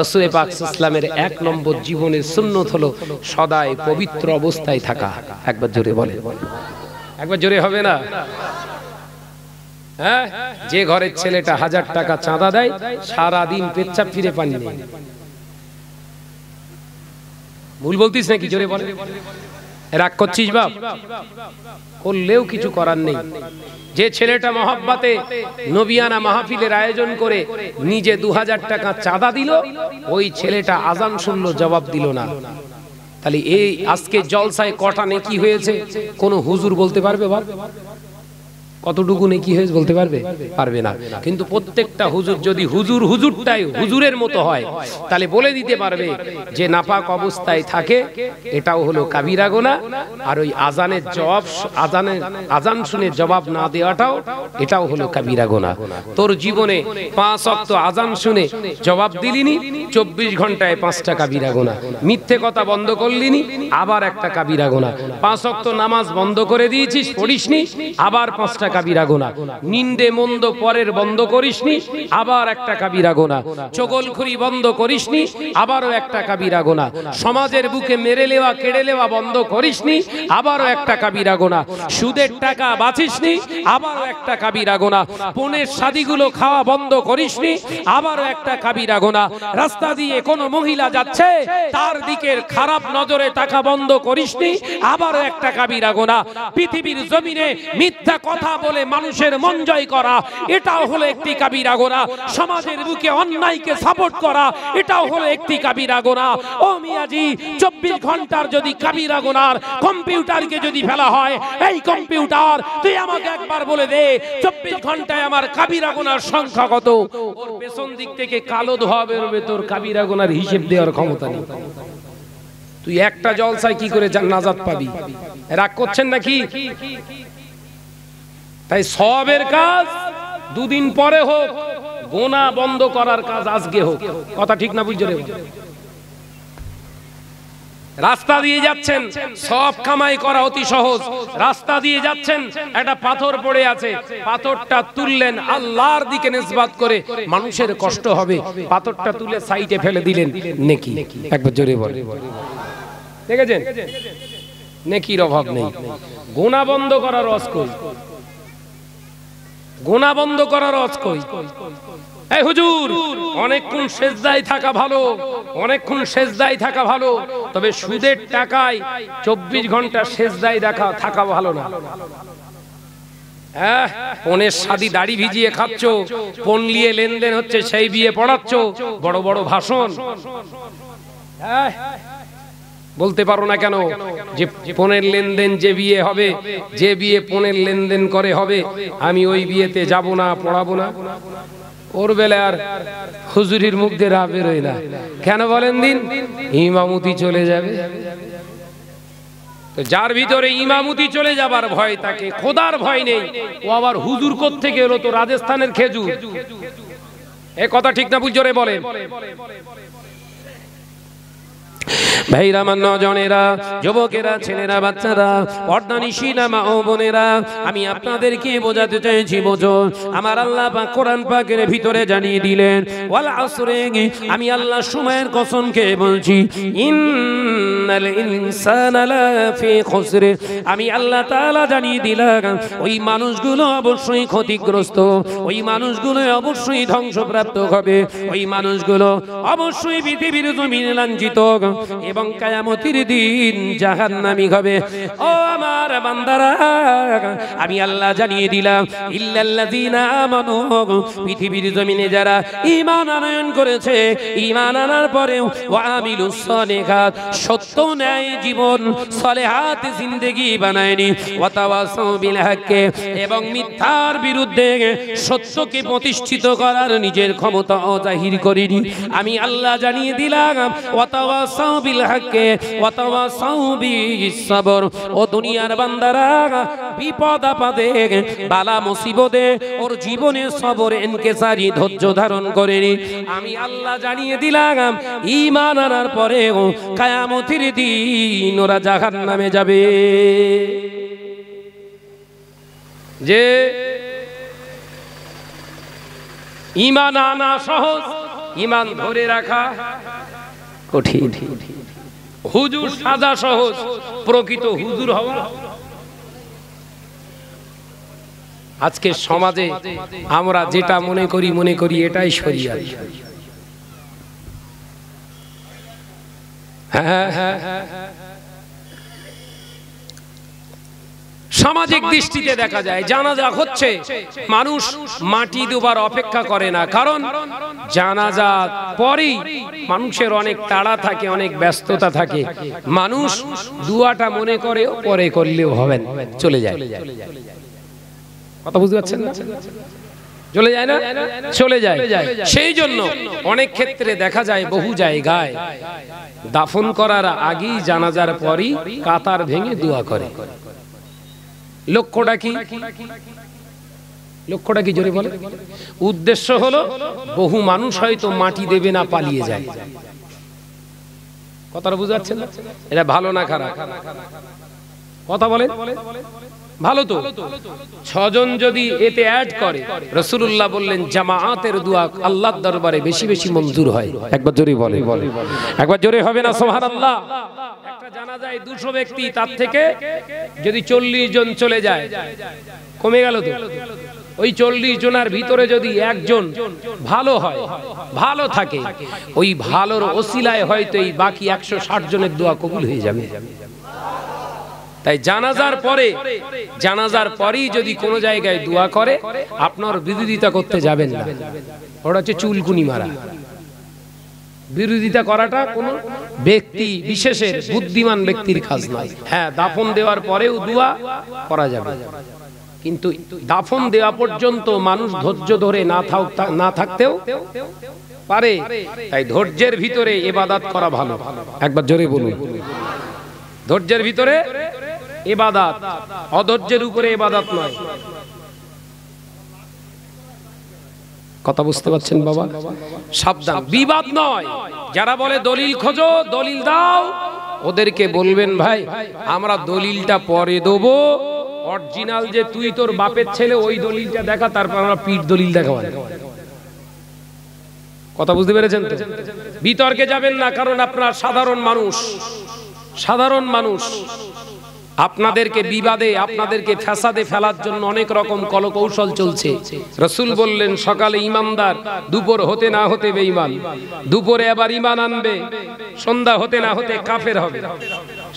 রসুল পাক ইসলামের এক নম্বর জীবনের সুন্নত হলো সদায় পবিত্র অবস্থায় থাকা একবার জোরে বলে একবার জোরে হবে না হ্যাঁ? যে ঘরের ছেলেটা হাজার টাকা চাঁদা দেয় সারাদিন পেচ্ছাপ ফিরে পানি ভুল বলতিস নাকি জোরে বলে রাগ করছিস বাপ করলেও কিছু করার নেই যে ছেলেটা মহাব্বাতে নবিয়ানা মাহফিলের আয়োজন করে নিজে দু টাকা চাঁদা দিল ওই ছেলেটা আজান শুনল জবাব দিল না তাহলে এই আজকে জলসায় কটা নেকি হয়েছে কোনো হুজুর বলতে পারবে বাপ কতটুকু নেকি হয়েছে বলতে পারবে পারবে না কিন্তু প্রত্যেকটা হুজুর যদি হুজুর হুজুরটাই হুজুরের মতো হয় তাহলে বলে দিতে পারবে যে নাপাক অবস্থায় থাকে এটাও হলো কাবিরা গোনা আর ওই আজানের জবাব আজানের আজান শুনে জবাব না দেওয়াটাও এটাও হলো কাবিরা গোনা তোর জীবনে পাঁচ অক্ত আজান শুনে জবাব দিলিনি চব্বিশ ঘন্টায় পাঁচটা কাবিরা গোনা মিথ্যে কথা বন্ধ করলিনি আবার একটা কাবিরা গোনা পাঁচ অক্ত নামাজ বন্ধ করে দিয়েছিস পড়িসনি আবার পাঁচটা কাবিরা গোনা নিন্দে মন্দ পরের বন্ধ করিসনি আবার একটা কাবিরা গোনা চগল খুরি বন্ধ করিসনি আবারও একটা কাবিরা গোনা সমাজের বুকে মেরে লেওয়া কেড়ে লেওয়া বন্ধ করিসনি আবারও একটা কাবিরা গোনা সুদের টাকা বাঁচিসনি আবারও একটা কাবিরা গোনা পনের সাদিগুলো খাওয়া বন্ধ করিসনি আবারও একটা কাবিরা গোনা রাস্তা দিয়ে কোনো মহিলা যাচ্ছে তার দিকের খারাপ নজরে টাকা বন্ধ করিসনি আবারও একটা কাবিরা গোনা পৃথিবীর জমিনে মিথ্যা কথা বলে মানুষের মন জয় করা এটাও হলো একটি কাবিরা গোরা সমাজের বুকে অন্যায়কে সাপোর্ট করা এটাও হলো একটি কাবিরা গোরা ও মিয়াজি চব্বিশ ঘন্টার যদি কাবিরা গোনার কম্পিউটারকে যদি ফেলা হয় এই কম্পিউটার তুই আমাকে একবার বলে দে চব্বিশ ঘন্টায় আমার কাবিরা গোনার সংখ্যা কত ওর পেছন দিক থেকে কালো ধোয়া বেরোবে তোর কাবিরা গোনার হিসেব দেওয়ার ক্ষমতা নেই তুই একটা জলসায় কি করে নাজাত পাবি রাগ করছেন নাকি তাই সবের কাজ দুদিন পরে হোক গোনা বন্ধ করার কাজ আজকে হোক কথা ঠিক না বুঝলে রাস্তা দিয়ে যাচ্ছেন সব কামাই করা অতি সহজ রাস্তা দিয়ে যাচ্ছেন একটা পাথর পড়ে আছে পাথরটা তুললেন আল্লাহর দিকে নিসবাত করে মানুষের কষ্ট হবে পাথরটা তুলে সাইডে ফেলে দিলেন নেকি একবার জোরে বলে দেখেছেন নেকির অভাব নেই গোনা বন্ধ করার রস গোনা বন্ধ করার অজ কই এই হুজুর অনেকক্ষণ সেজদায় থাকা ভালো অনেকক্ষণ সেজদায় থাকা ভালো তবে সুদের টাকায় চব্বিশ ঘন্টা সেজদায় দেখা থাকা ভালো না হ্যাঁ, দাড়ি ভিজিয়ে নিয়ে লেনদেন হচ্ছে সেই বিয়ে পড়াচ্ছ বড় বড় ভাষণ হ্যাঁ বলতে পারো না কেন যে পনের লেনদেন যে বিয়ে হবে যে বিয়ে পনের লেনদেন করে হবে আমি ওই বিয়েতে যাব না পড়াবো না ওর বেলা আর হুজুরির মুখ দিয়ে রা বেরোয় না কেন বলেন দিন ইমামতি চলে যাবে তো যার ভিতরে ইমামতি চলে যাবার ভয় তাকে খোদার ভয় নেই ও আবার হুজুর থেকে এলো তো রাজস্থানের খেজুর এ কথা ঠিক না বুঝরে বলেন ভাইরা মান্য জনেরা যুবকেরা ছেলেরা বাচ্চারা পর্দা নিশি মা ও বোনেরা আমি আপনাদেরকে বোঝাতে চাইছি বোঝো আমার আল্লাহ পাক কোরআন পাকের ভিতরে জানিয়ে দিলেন ওয়াল আসরে আমি আল্লাহ সময়ের কসমকে বলছি ইন্নাল ইনসানা ফি খুসরে আমি আল্লাহ তাআলা জানিয়ে দিলাম ওই মানুষগুলো অবশ্যই ক্ষতিগ্রস্ত ওই মানুষগুলো অবশ্যই ধ্বংসপ্রাপ্ত হবে ওই মানুষগুলো অবশ্যই পৃথিবীর জমিনে লাঞ্ছিত এবং কায়ামতির দিন নামি হবে ও আমার বান্দারা আমি আল্লাহ জানিয়ে দিলাম পৃথিবীর জমিনে যারা ঈমান আনয়ন করেছে ঈমান আনার পরেও সত্য ন্যায় জীবন সালেহাত জিন্দেগি বানায়নি ওয়া বিল এবং মিথ্যার বিরুদ্ধে সত্যকে প্রতিষ্ঠিত করার নিজের ক্ষমতা জাহির করিনি আমি আল্লাহ জানিয়ে দিলাম ওয়া ওয়াতাওয়াসাউ বিল হকে ওয়াতাওয়াসাউ সাবর ও দুনিয়ার বান্দারা বিপদ আপদে বালা মুসিবতে ওর জীবনে সবর এনকেসারি ধৈর্য ধারণ করেনি আমি আল্লাহ জানিয়ে দিলাম ঈমান আনার পরেও কিয়ামতের দিন ওরা জাহান্নামে যাবে যে ইমান আনা সহজ ইমান ধরে রাখা কঠিন হুজুর সাদা সহজ প্রকৃত হুজুর হওয়া আজকে সমাজে আমরা যেটা মনে করি মনে করি এটাই সরিয়া হ্যাঁ হ্যাঁ হ্যাঁ, হ্যাঁ, হ্যাঁ। সামাজিক দৃষ্টিতে দেখা যায় জানাজা হচ্ছে মানুষ মাটি দুবার অপেক্ষা করে না কারণ জানাজা পরেই মানুষের অনেক তাড়া থাকে অনেক ব্যস্ততা থাকে মানুষ দুয়াটা মনে করে পরে করলেও হবেন চলে যায় কথা বুঝতে পারছেন না চলে যায় না চলে যায় সেই জন্য অনেক ক্ষেত্রে দেখা যায় বহু জায়গায় দাফন করার আগেই জানাজার পরই কাতার ভেঙে দোয়া করে লক্ষ্যটা কি লক্ষ্যটা কি জোরে বলে উদ্দেশ্য হলো বহু মানুষ হয়তো মাটি দেবে না পালিয়ে যায় কথাটা বুঝাচ্ছেন না এটা ভালো না খারাপ কথা বলে ভালো তো ছজন যদি এতে অ্যাড করে রসুল্লাহ বললেন জামাআতের দোয়া আল্লাহর দরবারে বেশি বেশি মঞ্জুর হয় একবার জোরে বলে একবার জোরে হবে না সোহান আল্লাহ জানা যায় দুশো ব্যক্তি তার থেকে যদি চল্লিশ জন চলে যায় কমে গেল তো ওই চল্লিশ জনের ভিতরে যদি একজন ভালো হয় ভালো থাকে ওই ভালোর ওসিলায় হয়তো এই বাকি একশো ষাট জনের দোয়া কবুল হয়ে যাবে তাই জানাজার পরে জানাজার পরেই যদি কোনো জায়গায় দোয়া করে আপনার বিরোধিতা করতে যাবেন না ওটা হচ্ছে চুলকুনি মারা বিরোধিতা করাটা কোনো ব্যক্তি বিশেষের বুদ্ধিমান ব্যক্তির কাজ নয় হ্যাঁ দাফন দেওয়ার পরেও দোয়া করা যাবে কিন্তু দাফন দেওয়া পর্যন্ত মানুষ ধৈর্য ধরে না থাক না থাকতেও পারে তাই ধৈর্যের ভিতরে এবাদাত করা ভালো একবার জোরে বলুন ধৈর্যের ভিতরে এবাদাত অধৈর্যের উপরে এবাদাত নয় কথা বুঝতে পারছেন বাবা সাবধান বিবাদ নয় যারা বলে দলিল খোঁজো দলিল দাও ওদেরকে বলবেন ভাই আমরা দলিলটা পরে দেবো অরিজিনাল যে তুই তোর বাপের ছেলে ওই দলিলটা দেখা তারপর আমরা পিঠ দলিল দেখা কথা বুঝতে পেরেছেন বিতর্কে যাবেন না কারণ আপনার সাধারণ মানুষ সাধারণ মানুষ আপনাদেরকে বিবাদে আপনাদেরকে ফ্যাসাদে ফেলার জন্য অনেক রকম কলকৌশল চলছে রসুল বললেন সকালে ইমানদার দুপুর হতে না হতে বেঈমান দুপুরে আবার ইমান আনবে সন্ধ্যা হতে না হতে কাফের হবে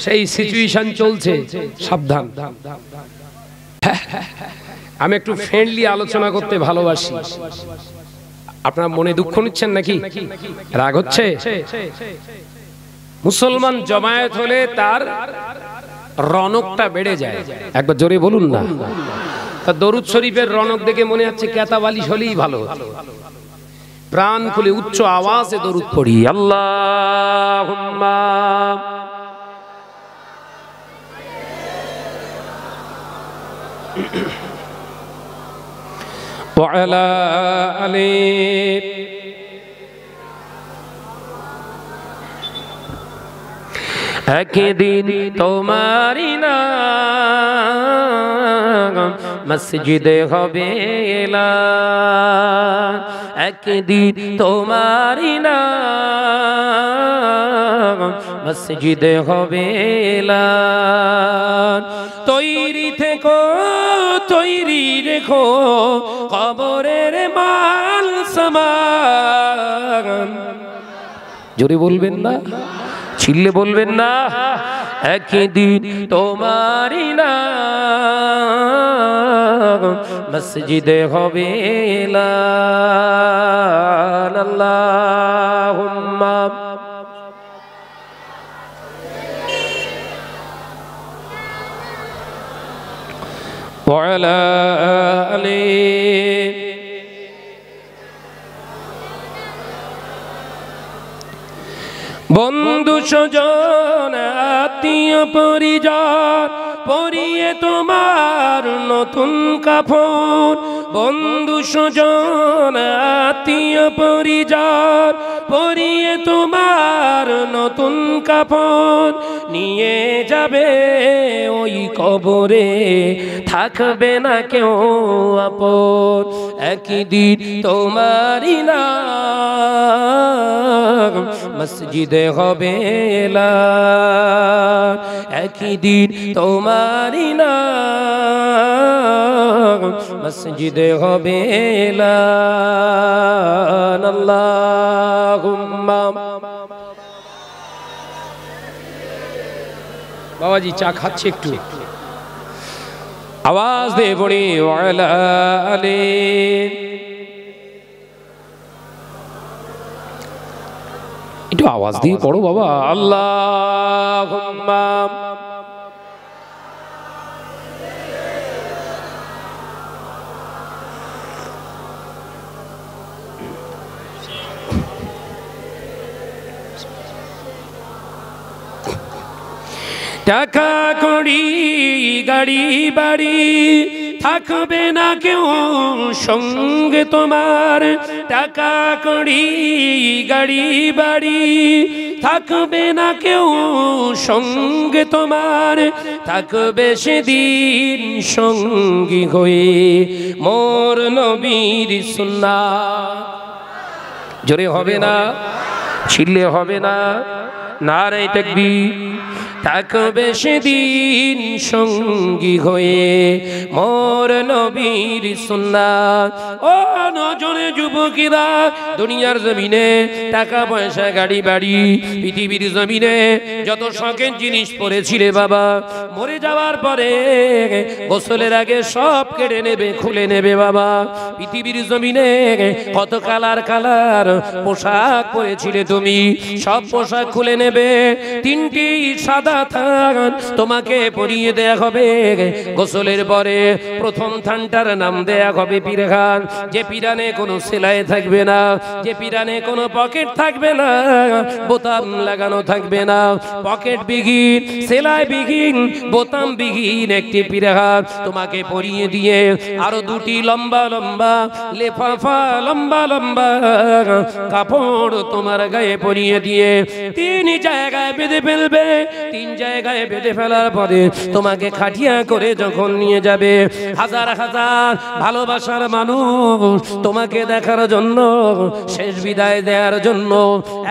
সেই সিচুয়েশন চলছে সাবধান আমি একটু ফ্রেন্ডলি আলোচনা করতে ভালোবাসি আপনার মনে দুঃখ নিচ্ছেন নাকি রাগ হচ্ছে মুসলমান জমায়েত হলে তার রনকটা বেড়ে যায় একবার জোরে বলুন না তা দরুদ শরীফের রনক দেখে মনে হচ্ছে কেতাবালিশ হলেই ভালো প্রাণ খুলে উচ্চ আওয়াজে দরুদ পড়ি আল্লাহ وعلى آل একদিন তোমারি না মসজিদে হবে একদিন তোমারি না মসজিদে হবে তৈরি থেকো তৈরি রেখো কবরের মাল সমান জোরে বলবেন না ছিললে বলবেন না একদিন তোমারই না মসজিদে হবে وعلى آله বন্ধু সজন আত্মীয় পরিজন পরিয়ে তোমার নতুন কাপড় বন্ধু স্বজন আত্মীয় পরিজন পরিয়ে তোমার নতুন কাপন নিয়ে যাবে ওই কবরে থাকবে না কেউ আপন দিন তোমারই না মসজিদে হবে দিন তোমারই না মসজিদে হবে বাবাজি চা খাচ্ছে একটু আওয়াজ দে বড়ি আলে একটু আওয়াজ দিয়ে পড়ো বাবা আল্লাহ টাকা কড়ি গাড়ি বাড়ি থাকবে না কেউ সঙ্গে তোমার টাকা কড়ি গাড়ি বাড়ি থাকবে না কেউ সঙ্গে তোমার থাকবে সেদিন সঙ্গী হয়ে মোর নবীর সুন্না জোরে হবে না ছিলে হবে না নারে রে তেকবীর বেশি দিন সঙ্গী হয়ে মোর নবীর সুন্না ও নজনে যুবকীরা দুনিয়ার জমিনে টাকা পয়সা গাড়ি বাড়ি পৃথিবীর জমিনে যত শখের জিনিস পড়েছিলে বাবা মরে যাওয়ার পরে গোসলের আগে সব কেড়ে নেবে খুলে নেবে বাবা পৃথিবীর জমিনে কত কালার কালার পোশাক পরেছিলে তুমি সব পোশাক খুলে নেবে তিনটি সাদা কাতান তোমাকে পরিয়ে দেয়া হবে গোসলের পরে প্রথম থানটার নাম দেয়া হবে পিরহান যে পিরানে কোনো সেলাই থাকবে না যে পিরানে কোনো পকেট থাকবে না বোতাম লাগানো থাকবে না পকেট বিঘিন সেলাই বিঘিন বোতাম বিঘিন একটি পিরাহার তোমাকে পরিয়ে দিয়ে আরো দুটি লম্বা লম্বা লেফাফা লম্বা লম্বা কাপড় তোমার গায়ে পরিয়ে দিয়ে তিন জায়গায় বেঁধে ফেলবে তিন তিন জায়গায় বেঁধে ফেলার পরে তোমাকে খাটিয়া করে যখন নিয়ে যাবে হাজার হাজার ভালোবাসার মানুষ তোমাকে দেখার জন্য শেষ বিদায় দেওয়ার জন্য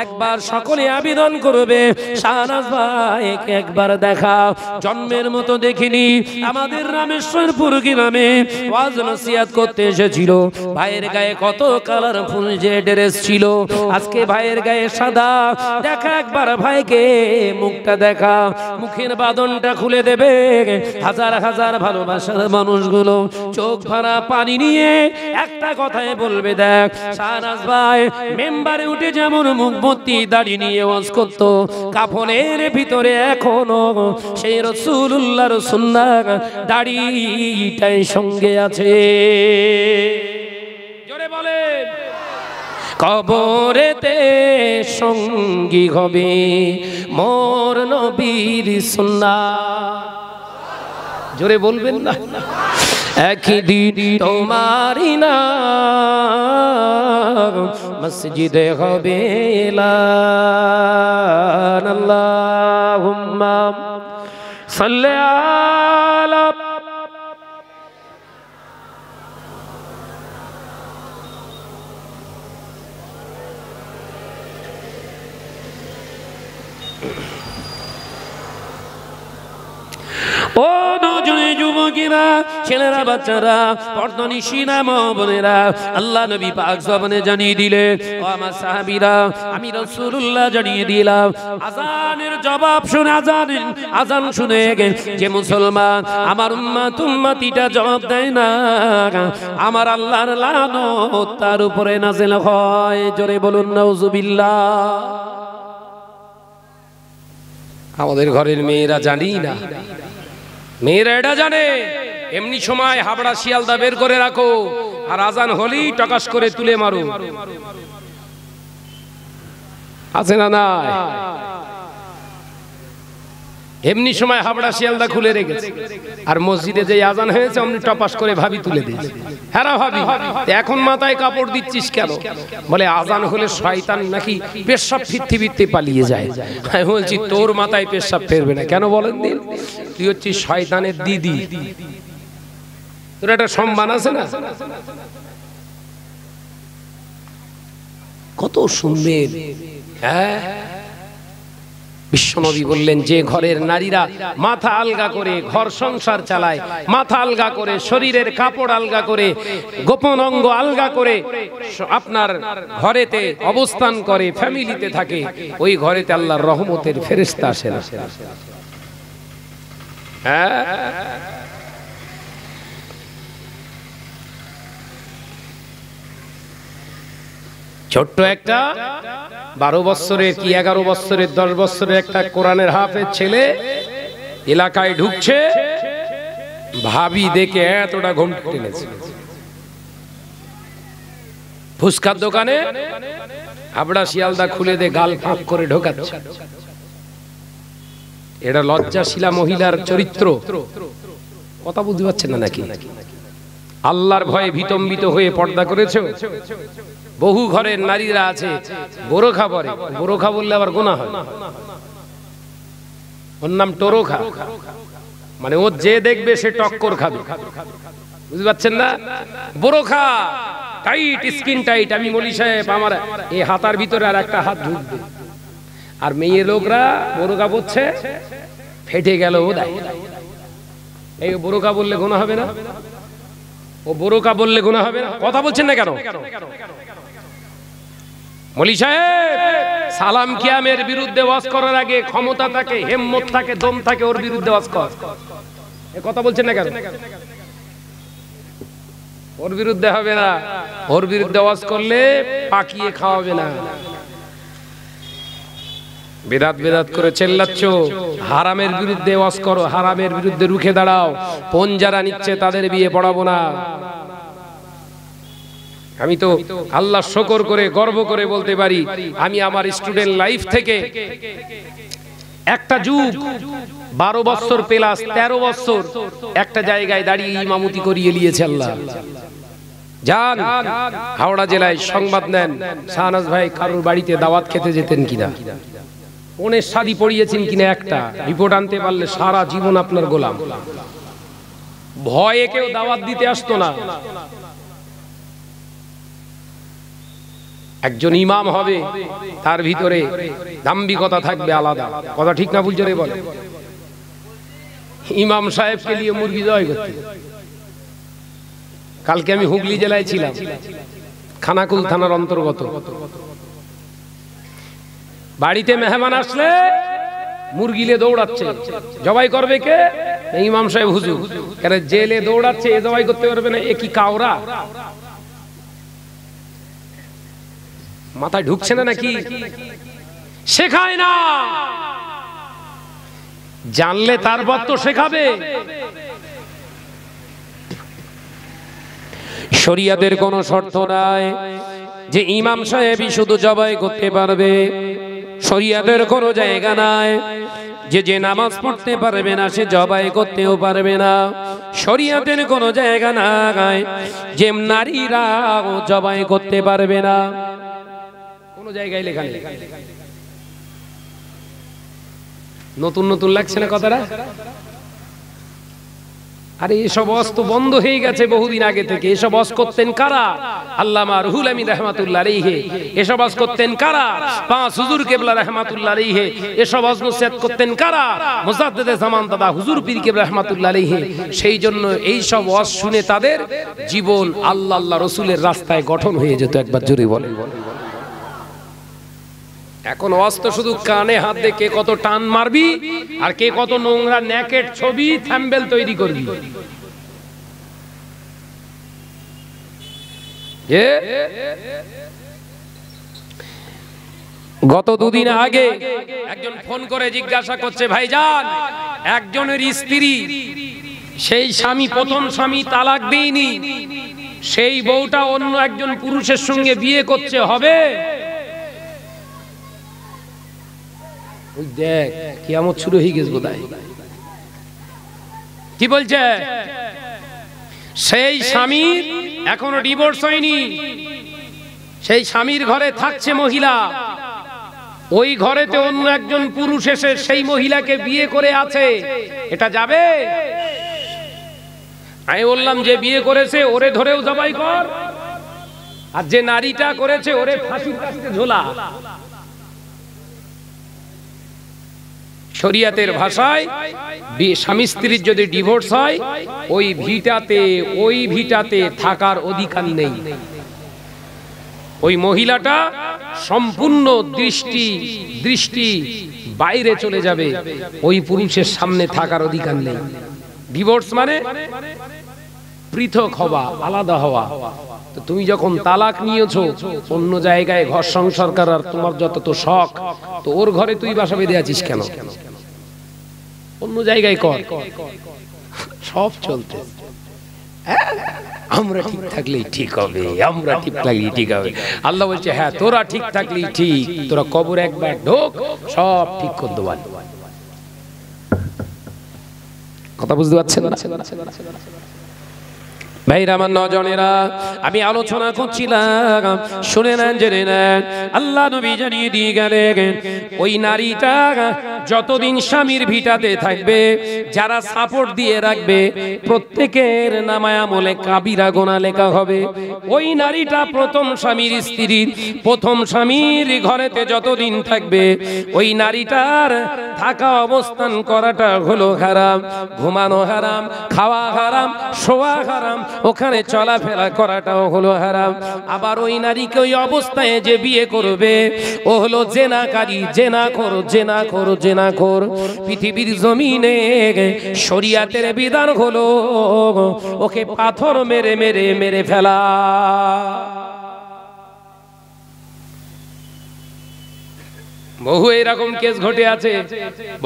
একবার সকলে আবেদন করবে শাহনাজ ভাইকে একবার দেখা জন্মের মতো দেখিনি আমাদের রামেশ্বরপুর গ্রামে ওয়াজ নসিয়াত করতে এসেছিল ভাইয়ের গায়ে কত কালার ফুল যে ড্রেস ছিল আজকে ভাইয়ের গায়ে সাদা দেখা একবার ভাইকে মুখটা দেখা মুখের বাদনটা খুলে দেবে হাজার হাজার ভালোবাসার মানুষগুলো চোখ ভরা পানি নিয়ে একটা কথাই বলবে দেখ সারাজ ভাই মেম্বারে উঠে যেমন মুখবর্তি দাঁড়িয়ে নিয়ে ওয়াজ করত কাফনের ভিতরে এখনো সেই রসুল্লাহ রসুল্লাহ দাড়িটাই সঙ্গে আছে কবরেতে সঙ্গী হবে মোর নবীর সুন্না জোরে বলবেন না একদিন তোমারি না মসজিদে হবে আল্লাহ ও নজনে যুবকেরা ছেলেরা বাচ্চারা পর্দনি সিনাম বোনেরা আল্লাহ নবী পাক জবানে জানিয়ে দিলে ও আমার সাহাবিরা আমি রসুল্লাহ জানিয়ে দিলাম আজানের জবাব শুনে আজান আজান শুনে যে মুসলমান আমার উম্মা তিটা জবাব দেয় না আমার আল্লাহর লানো তার উপরে নাজেল হয় জোরে বলুন নজুবিল্লাহ আমাদের ঘরের মেয়েরা জানি না মেয়েরা এটা জানে এমনি সময় হাবড়া শিয়ালদা বের করে রাখো আর আজান হলেই টকাস করে তুলে মারো আছে না না এমনি সময় হাবড়া শিয়ালদা খুলে রেখেছে আর মসজিদে যে আজান হয়েছে অমনি টপাস করে ভাবি তুলে দিয়েছে হ্যাঁ ভাবি এখন মাথায় কাপড় দিচ্ছিস কেন বলে আজান হলে শয়তান নাকি পেশাব ফিরতে ফিরতে পালিয়ে যায় আমি বলছি তোর মাথায় পেশাব ফেরবে না কেন বলেন দিন তুই হচ্ছিস শয়তানের দিদি তোর একটা সম্মান আছে না কত সুন্দর হ্যাঁ বিশ্বনবী বললেন যে ঘরের নারীরা মাথা আলগা করে ঘর সংসার চালায় মাথা আলগা করে শরীরের কাপড় আলগা করে গোপন অঙ্গ আলগা করে আপনার ঘরেতে অবস্থান করে ফ্যামিলিতে থাকে ওই ঘরেতে আল্লাহর রহমতের ফেরিস্তা আসে না হ্যাঁ ছোট্ট একটা বারো বৎসরের কি এগারো বৎসরের দশ বৎসরের একটা কোরআনের হাফের ছেলে এলাকায় ঢুকছে ভাবি দেখে এতটা ঘুমটি টেনেছে ফুসকার দোকানে হাবড়া শিয়ালদা খুলে দে গাল ফাঁক করে ঢোকাচ্ছে এটা লজ্জাশীলা মহিলার চরিত্র কথা বুঝতে পারছেন না নাকি আল্লাহর ভয়ে ভিতম্বিত হয়ে পর্দা করেছে বহু ঘরের নারীরা আছে গোরখা পরে গোরখা বললে আবার গোনা হয় ওর নাম টোরোখা মানে ও যে দেখবে সে টক্কর খাবে বুঝতে পারছেন না বোরখা টাইট স্কিন টাইট আমি বলি সাহেব আমার এই হাতার ভিতরে আর একটা হাত ঢুকবে আর মেয়ে লোকরা বোরখা পড়ছে ফেটে গেল ও এই বোরোখা বললে গোনা হবে না ও বোরোখা বললে গোনা হবে না কথা বলছেন না কেন মলি সাহেব সালাম কিয়ামের বিরুদ্ধে ওয়াজ করার আগে ক্ষমতা থাকে হেম্মত থাকে দম থাকে ওর বিরুদ্ধে ওয়াজ কর এ কথা বলছেন না কেন ওর বিরুদ্ধে হবে না ওর বিরুদ্ধে ওয়াজ করলে পাকিয়ে খাওয়াবে না বেদাত বেদাত করে চেল্লাচ্ছ হারামের বিরুদ্ধে ওয়াজ করো হারামের বিরুদ্ধে রুখে দাঁড়াও ফোন যারা নিচ্ছে তাদের বিয়ে পড়াবো না আমি তো আল্লাহ শকর করে গর্ব করে বলতে পারি আমি আমার স্টুডেন্ট লাইফ থেকে একটা যুগ বারো বছর প্লাস তেরো বছর একটা জায়গায় দাঁড়িয়ে ইমামতি করিয়ে নিয়েছে আল্লাহ যান হাওড়া জেলায় সংবাদ নেন শাহনাজ ভাই কারোর বাড়িতে দাওয়াত খেতে যেতেন কিনা অনেক শাদি পড়িয়েছেন কিনা একটা রিপোর্ট আনতে পারলে সারা জীবন আপনার গোলাম ভয়ে কেউ দাওয়াত দিতে আসতো না একজন ইমাম হবে তার ভিতরে দাম্বিকতা থাকবে আলাদা কথা ঠিক না বুঝছে বলে ইমাম সাহেবকে নিয়ে মুরগি জয় করতে কালকে আমি হুগলি জেলায় ছিলাম খানাকুল থানার অন্তর্গত বাড়িতে মেহমান আসলে মুরগিলে দৌড়াচ্ছে জবাই করবে কে ইমাম সাহেব হুজুর কেন জেলে দৌড়াচ্ছে এ জবাই করতে পারবে না এ কি কাউরা মাথায় ঢুকছে না নাকি শেখায় না জানলে তারপর তো শেখাবে শরিয়াদের কোন শর্ত নাই যে ইমাম সাহেবই শুধু জবাই করতে পারবে শরিয়াদের কোনো জায়গা নাই যে যে নামাজ পড়তে পারবে না সে জবাই করতেও পারবে না শরিয়াদের কোন জায়গা নাই যে নারীরা জবাই করতে পারবে না কোনো জায়গায় লেখা নেই নতুন নতুন লাগছে না কথাটা আরে এসব অস্ত বন্ধ হয়ে গেছে বহুদিন আগে থেকে এসব অস করতেন কারা রুহুল রহমাতুল্লাহ রেহে এসব অস করতেন কারা পাঁচ হুজুর কেবলা রহমাতুল্লাহ রেহে এসব করতেন কারা জামান দাদা হুজুর পীর রহমাতুল্লাহ রেহে সেই জন্য এই সব অস শুনে তাদের জীবন আল্লাহ আল্লাহ রসুলের রাস্তায় গঠন হয়ে যেত একবার জোরে বলে এখন অস্ত্র শুধু কানে হাত দিয়ে কে কত টান মারবি আর কে কত নোংরা ন্যাকেট ছবি থ্যাম্বেল তৈরি করবি গত দুদিন আগে একজন ফোন করে জিজ্ঞাসা করছে ভাইজান একজনের স্ত্রী সেই স্বামী প্রথম স্বামী তালাক দিইনি সেই বউটা অন্য একজন পুরুষের সঙ্গে বিয়ে করছে হবে ওই দেখ হয়ে গেছে বোধ কি বলছে সেই স্বামীর এখনো ডিভোর্স হয়নি সেই স্বামীর ঘরে থাকছে মহিলা ওই ঘরেতে অন্য একজন পুরুষ এসে সেই মহিলাকে বিয়ে করে আছে এটা যাবে আমি বললাম যে বিয়ে করেছে ওরে ধরেও জবাই কর আর যে নারীটা করেছে ওরে ফাঁসির কাছে ঝোলা শরিয়াতের ভাষায় স্বামী স্ত্রীর যদি ডিভোর্স হয় ওই ভিটাতে ওই ভিটাতে থাকার অধিকার নেই ওই মহিলাটা সম্পূর্ণ দৃষ্টি দৃষ্টি বাইরে চলে যাবে ওই পুরুষের সামনে থাকার অধিকার নেই ডিভোর্স মানে পৃথক হওয়া আলাদা হওয়া তো তুমি যখন তালাক নিয়েছো অন্য জায়গায় ঘর সংসার করার তোমার যত তো শখ তো ওর ঘরে তুই বাসা বেঁধে আছিস কেন অন্য জায়গায় কর সব চলতে আমরা ঠিক থাকলেই ঠিক হবে আমরা ঠিক থাকলেই ঠিক হবে আল্লাহ বলছে হ্যাঁ তোরা ঠিক থাকলেই ঠিক তোরা কবর একবার ঢোক সব ঠিক করে কথা বুঝতে পারছেন ভাইরা আমার নজনেরা আমি আলোচনা করছিলাম শুনে নেন জেনে নেন আল্লাহ নবী জানিয়ে দিয়ে গেলেন ওই নারীটা যতদিন স্বামীর ভিটাতে থাকবে যারা সাপোর্ট দিয়ে রাখবে প্রত্যেকের নামায় আমলে কাবিরা গোনা লেখা হবে ওই নারীটা প্রথম স্বামীর স্ত্রীর প্রথম স্বামীর ঘরেতে যতদিন থাকবে ওই নারীটার থাকা অবস্থান করাটা হলো হারাম ঘুমানো হারাম খাওয়া হারাম শোয়া হারাম ওখানে চলাফেরা করাটাও হলো হারাম আবার ওই নারীকে ওই অবস্থায় যে বিয়ে করবে ও হলো জেনাকারী জেনাখোর জেনা জেনাখোর পৃথিবীর জমিনে শরিয়াতের বিধান হলো ওকে পাথর মেরে মেরে মেরে ফেলা বহু এরকম কেস ঘটে আছে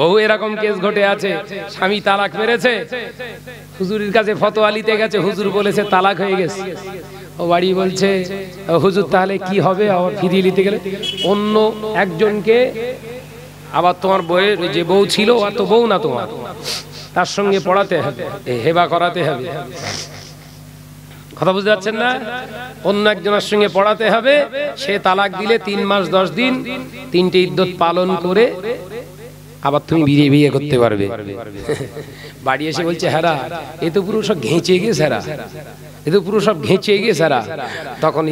বহু এরকম কেস ঘটে আছে স্বামী তালাক মেরেছে হুজুরের কাছে ফতোয়া নিতে গেছে হুজুর বলেছে তালাক হয়ে গেছে ও বাড়ি বলছে হুজুর তাহলে কি হবে আবার ফিরিয়ে নিতে গেলে অন্য একজনকে আবার তোমার বউয়ের যে বউ ছিল আর তো বউ না তোমার তার সঙ্গে পড়াতে হবে হেবা করাতে হবে কথা বুঝতে পারছেন না অন্য একজনের সঙ্গে পড়াতে হবে সে তালাক দিলে তিন মাস দশ দিন তিনটে ইদ্যত পালন করে আবার তুমি বিয়ে বিয়ে করতে পারবে বাড়ি এসে বলছে হ্যাঁ এ তো পুরো সব ঘেঁচে গেছে হ্যাঁ এতে পুরো সব ঘেঁচে গিয়ে সারা তখন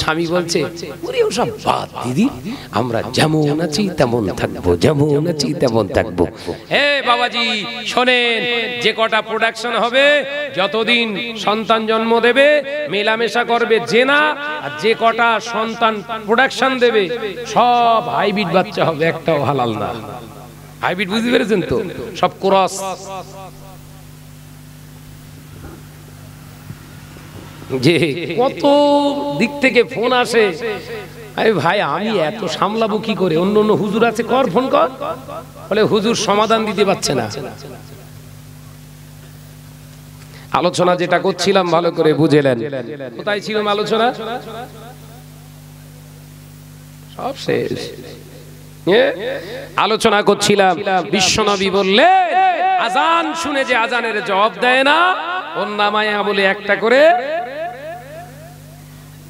স্বামী বলছে ওরে বাদ দিদি আমরা যেমন আছি তেমন থাকবো যেমন আছি তেমন থাকবো হে বাবাজি শোনেন যে কটা প্রোডাকশন হবে যতদিন সন্তান জন্ম দেবে মেলামেশা করবে জেনা আর যে কটা সন্তান প্রোডাকশন দেবে সব হাইব্রিড বাচ্চা হবে একটাও হালাল না হাইব্রিড বুঝতে পেরেছেন তো সব ক্রস যে কত দিক থেকে ফোন আসে আরে ভাই আমি এত সামলাবো কি করে অন্য অন্য হুজুর আছে কর ফোন কর বলে হুজুর সমাধান দিতে পারছে না আলোচনা যেটা করছিলাম ভালো করে বুঝেলেন কোথায় ছিলাম আলোচনা সব শেষ আলোচনা করছিলাম বিশ্বনবী বললে আজান শুনে যে আজানের জবাব দেয় না ওর বলে একটা করে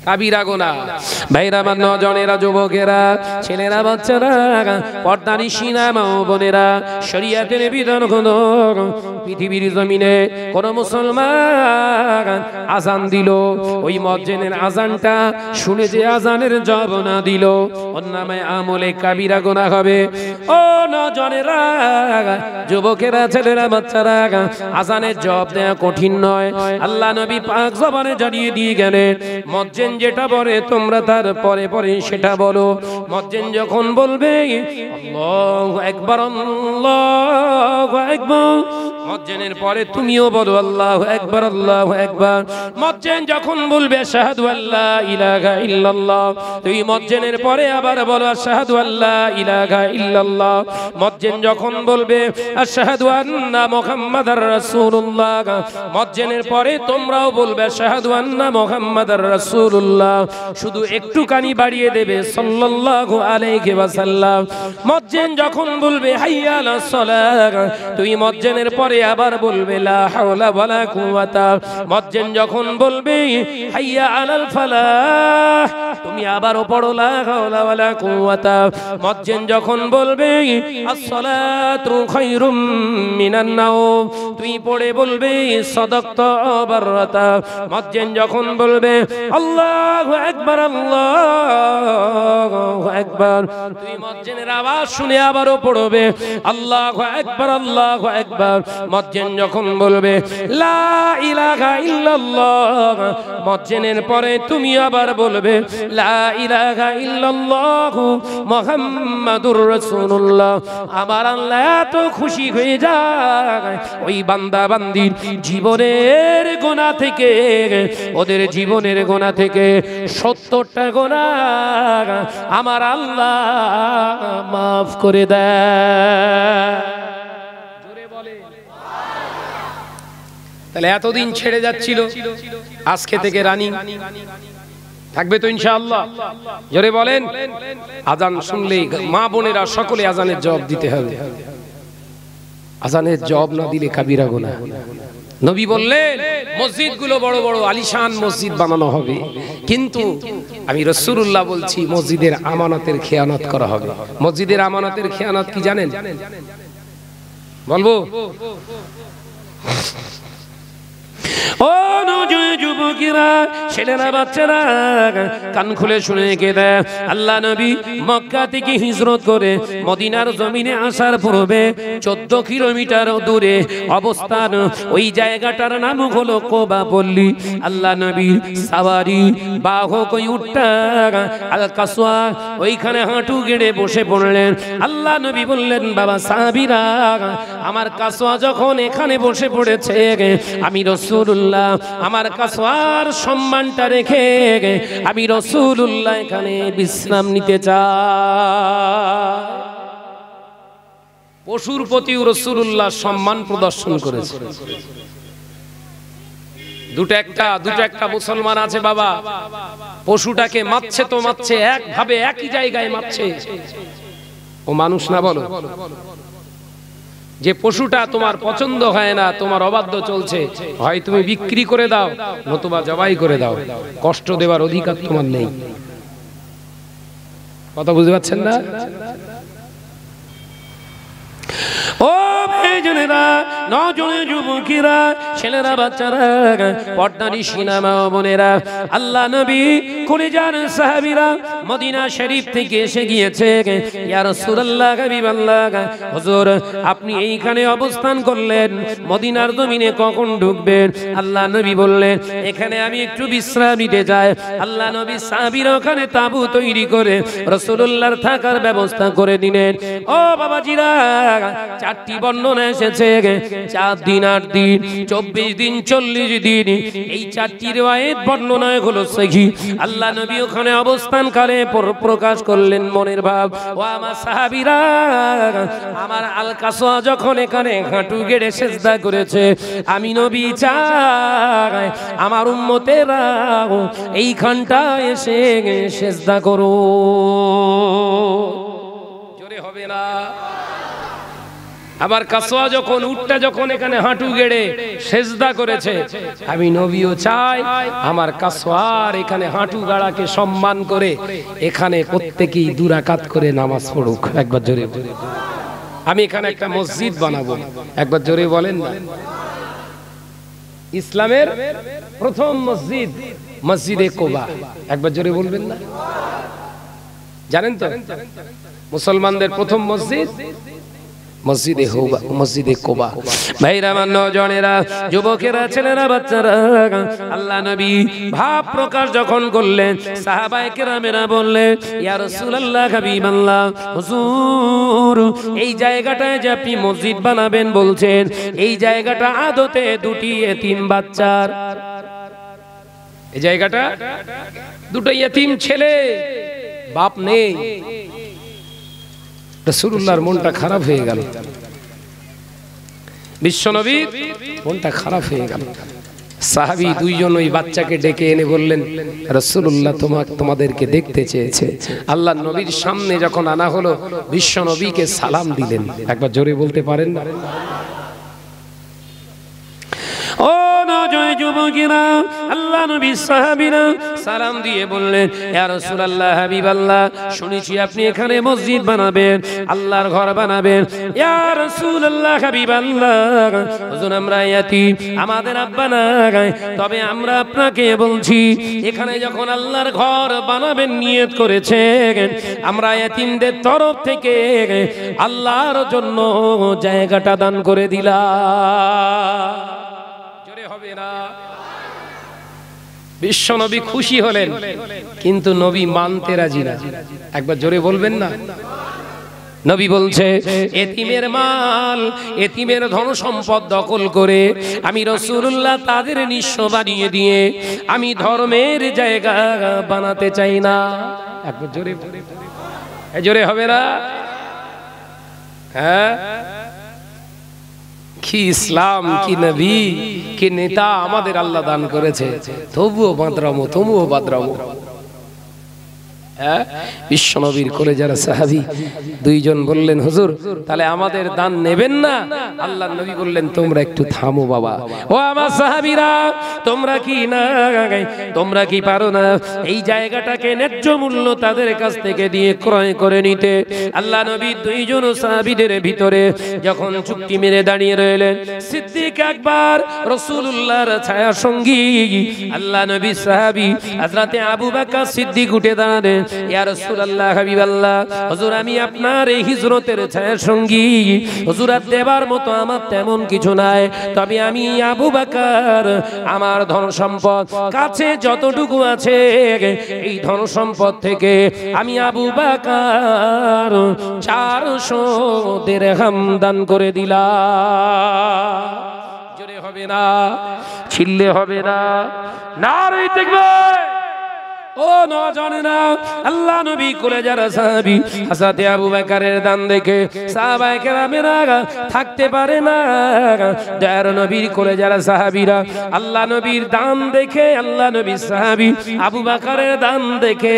কাবিরা গোনা ভাইরা আমার জনেরা যুবকেরা ছেলেরা বাচ্চারা পর্দানি সিনামা ও বোনেরা শরিয়াতের বিধান হল পৃথিবীর জমিনে কোন মুসলমান আজান দিল ওই মজ্জেনের আজানটা শুনে যে আজানের জব না দিল ওর নামে আমলে কাবিরা গোনা হবে ও নজনেরা যুবকেরা ছেলেরা বাচ্চারা আজানের জব দেয়া কঠিন নয় আল্লাহ নবী পাক জবানে জানিয়ে দিয়ে গেলেন মজ্জেন যেটা বলে তোমরা তার পরে পরে সেটা বলো মজ্জেন যখন বলবে একবার একবার মজ্জেনের পরে তুমিও বলো আল্লাহ একবার আল্লাহ একবার মজ্জেন যখন বলবে শাহাদু আল্লাহ ইলাগা ইল্লাল্লাহ তুই মজ্জেনের পরে আবার বলো শাহাদু আল্লাহ ইলাগা ইল্লাল্লাহ মজ্জেন যখন বলবে শাহাদু আন্না মোহাম্মদ রাসূলুল্লাহ মজ্জেনের পরে তোমরাও বলবে শাহাদু আন্না মোহাম্মদ রাসূলুল্লাহ রাসূলুল্লাহ শুধু একটুখানি বাড়িয়ে দেবে সাল্লাল্লাহু আলাইহি ওয়াসাল্লাম মুয়াজ্জিন যখন বলবে হাইয়া আলা সালাহ তুই মুয়াজ্জিনের পরে আবার বলবে লা হাওলা ওয়ালা কুওয়াতা মুয়াজ্জিন যখন বলবে হাইয়া আলাল ফালাহ তুমি আবারো পড়ো লা হাওলা ওয়ালা কুওয়াতা মুয়াজ্জিন যখন বলবে আসসালাতু খায়রুম মিনান নাওম তুই পড়ে বলবে সদক্ত আবার মুয়াজ্জিন যখন বলবে আল্লাহ একবার আল্লাহ একবার দুই মজ্জেনের আওয়াজ শুনে আবারও পড়বে আল্লাহ একবার আল্লাহ একবার মজ্জেন যখন বলবে লা ইলাহা ইল্লাল্লাহ মজ্জেনের পরে তুমি আবার বলবে লা ইলাহা ইল্লাল্লাহু মুহাম্মাদুর রাসূলুল্লাহ আমার আল্লাহ এত খুশি হয়ে যায় ওই বান্দা বান্দির জীবনের গোনা থেকে ওদের জীবনের গোনা থেকে থেকে সত্তরটা গোনা আমার আল্লাহ মাফ করে দেয় এতদিন ছেড়ে যাচ্ছিল আজকে থেকে রানি থাকবে তো ইনশাআল্লাহ জোরে বলেন আজান শুনলেই মা বোনেরা সকলে আজানের জবাব দিতে হবে আজানের জবাব না দিলে কাবিরা গোনা নবী বললেন গুলো বড় বড় আলিশান মসজিদ বানানো হবে কিন্তু আমি রসুল্লাহ বলছি মসজিদের আমানতের খেয়ানত করা হবে মসজিদের আমানতের খেয়ানত কি জানেন বলবো ও নজয় যুবকেরা ছেলেরা বাচ্চারা কান খুলে শুনে কে দেয় আল্লাহ নবী মক্কা থেকে হিজরত করে মদিনার জমিনে আসার পূর্বে চোদ্দ কিলোমিটার দূরে অবস্থান ওই জায়গাটার নাম হলো কোবা পল্লী আল্লাহ নবী সাবারি বাহক উঠটা আল ওইখানে হাঁটু গেড়ে বসে পড়লেন আল্লাহ নবী বললেন বাবা সাহাবিরা আমার কাসোয়া যখন এখানে বসে পড়েছে আমি রসুল রসুল্লাহ আমার কাছে সম্মানটা রেখে আমি রসুল্লাহ এখানে বিশ্রাম নিতে চাই পশুর প্রতি রসুল্লাহ সম্মান প্রদর্শন করেছে দুটো একটা দুটো একটা মুসলমান আছে বাবা পশুটাকে মারছে তো মারছে একভাবে একই জায়গায় মারছে ও মানুষ না বলো যে পশুটা তোমার পছন্দ হয় না তোমার অবাধ্য চলছে হয় তুমি বিক্রি করে দাও নতুবা জবাই করে দাও কষ্ট দেওয়ার অধিকার তোমার নেই কথা বুঝতে পারছেন না ও মেয়েজনেরা নজনে যুবকেরা ছেলেরা বাচ্চারা পর্দারি সিনেমা বোনেরা আল্লাহ নবী যান সাহাবিরা মদিনা শরীফ থেকে এসে গিয়েছে ইয়ার সুরাল্লাহ হাবিবাল্লাহ হজুর আপনি এইখানে অবস্থান করলেন মদিনার জমিনে কখন ঢুকবেন আল্লাহ নবী বললেন এখানে আমি একটু বিশ্রাম নিতে যাই আল্লাহ নবী সাহাবিরা ওখানে তাঁবু তৈরি করে রসুল্লাহর থাকার ব্যবস্থা করে দিলেন ও বাবাজিরা চারটি বর্ণনা এসেছে চার দিন আট দিন চব্বিশ দিন চল্লিশ দিন এই চারটি রেওয়ায়ত বর্ণনায় হলো সেখি আল্লাহ নবী ওখানে অবস্থান প্রকাশ করলেন মনের ভাব ও আমার সাহাবিরা আমার আলকাসোয়া যখন এখানে হাঁটু গেড়ে করেছে আমি নবী আমার এইখানটা এসে সেজদা করো জোরে হবে না আমার কাসোয়া যখন উঠটা যখন এখানে হাঁটু গেড়ে সেজদা করেছে আমি নবীও চাই আমার কাসোয়ার এখানে হাঁটু গাড়াকে সম্মান করে এখানে প্রত্যেকেই দুরাকাত করে নামাজ পড়ুক একবার জোরে আমি এখানে একটা মসজিদ বানাবো একবার জোরে বলেন না ইসলামের প্রথম মসজিদ মসজিদে কোবা একবার জোরে বলবেন না জানেন তো মুসলমানদের প্রথম মসজিদ মসজিদে হোবা মসজিদে কোবা ভাইরা আমার নজনেরা যুবকেরা ছেলেরা বাচ্চারা আল্লাহ নবী ভাব প্রকাশ যখন করলেন সাহাবায়ে কেরামেরা বললেন ইয়া রাসূলুল্লাহ হাবিবাল্লাহ হুজুর এই জায়গাটায় যে আপনি মসজিদ বানাবেন বলছেন এই জায়গাটা আদতে দুটি এতিম বাচ্চার এই জায়গাটা দুটো এতিম ছেলে বাপ নেই রসুল্লাহর মনটা খারাপ হয়ে গেল বিশ্বনবীর মনটা খারাপ হয়ে গেল সাহাবি দুইজন ওই বাচ্চাকে ডেকে এনে বললেন রসুল্লাহ তোমাকে তোমাদেরকে দেখতে চেয়েছে আল্লাহ নবীর সামনে যখন আনা হলো বিশ্ব নবীকে সালাম দিলেন একবার জোরে বলতে পারেন ও নজয় যুবকেরা আল্লাহ নবী সাহাবিরা সালাম দিয়ে বললেন ইয়া রাসূলুল্লাহ হাবিবাল্লাহ শুনেছি আপনি এখানে মসজিদ বানাবেন আল্লাহর ঘর বানাবেন ইয়া রাসূলুল্লাহ হাবিবাল্লাহ হুজুর আমরা ইয়াতি আমাদের আব্বা নাই তবে আমরা আপনাকে বলছি এখানে যখন আল্লাহর ঘর বানাবেন নিয়ত করেছে আমরা ইয়াতিমদের তরফ থেকে আল্লাহর জন্য জায়গাটা দান করে দিলা বিশ্ব নবী খুশি হলেন কিন্তু নবী মানতে রাজি না একবার জোরে বলবেন না নবী বলছে এতিমের মাল এতিমের ধন সম্পদ দখল করে আমি রসুল্লাহ তাদের নিঃস্ব বানিয়ে দিয়ে আমি ধর্মের জায়গা বানাতে চাই না একবার জোরে জোরে হবে না হ্যাঁ কি ইসলাম কি নবী কি নেতা আমাদের আল্লাহ দান করেছে তবুও বাঁদরামো তবুও বাঁদরামো হ্যাঁ? বিশ্বনবীর করে যারা সাহাবি দুইজন বললেন হুজুর তাহলে আমাদের দান নেবেন না আল্লাহ নবী বললেন তোমরা একটু থামো বাবা ও আমার সাহাবিরা তোমরা কি না তোমরা কি পারো না এই জায়গাটাকে ন্যায্য মূল্য তাদের কাছ থেকে দিয়ে ক্রয় করে নিতে আল্লাহ নবী দুইজন সাহাবিদের ভিতরে যখন চুক্তি মেরে দাঁড়িয়ে রইলেন সিদ্দিক আকবার রসুল্লাহর ছায়া সঙ্গী আল্লাহ নবী সাহাবি রাতে আবু বাকা সিদ্দিক উঠে দাঁড়ালেন ইয়া আমি আপনার এই হিজরতের মতো আমার তেমন কিছু নাই তবে আমি আবু বাকার আমার ধন সম্পদ কাছে যতটুকু আছে এই ধন সম্পদ থেকে আমি আবু বাকার চারশো দেরহাম দান করে দিলাম জোরে হবে না ছিললে হবে না না দেখবে ও না আল্লাহ নবী কোলে যারা সাহাবি হাসাতে আবু বেকারের দান দেখে সাহাবায়ে কেরামেরা থাকতে পারে না দয়ার নবীর কোলে যারা সাহাবিরা আল্লাহ নবীর দান দেখে আল্লাহ নবীর সাহাবি আবু বেকারের দান দেখে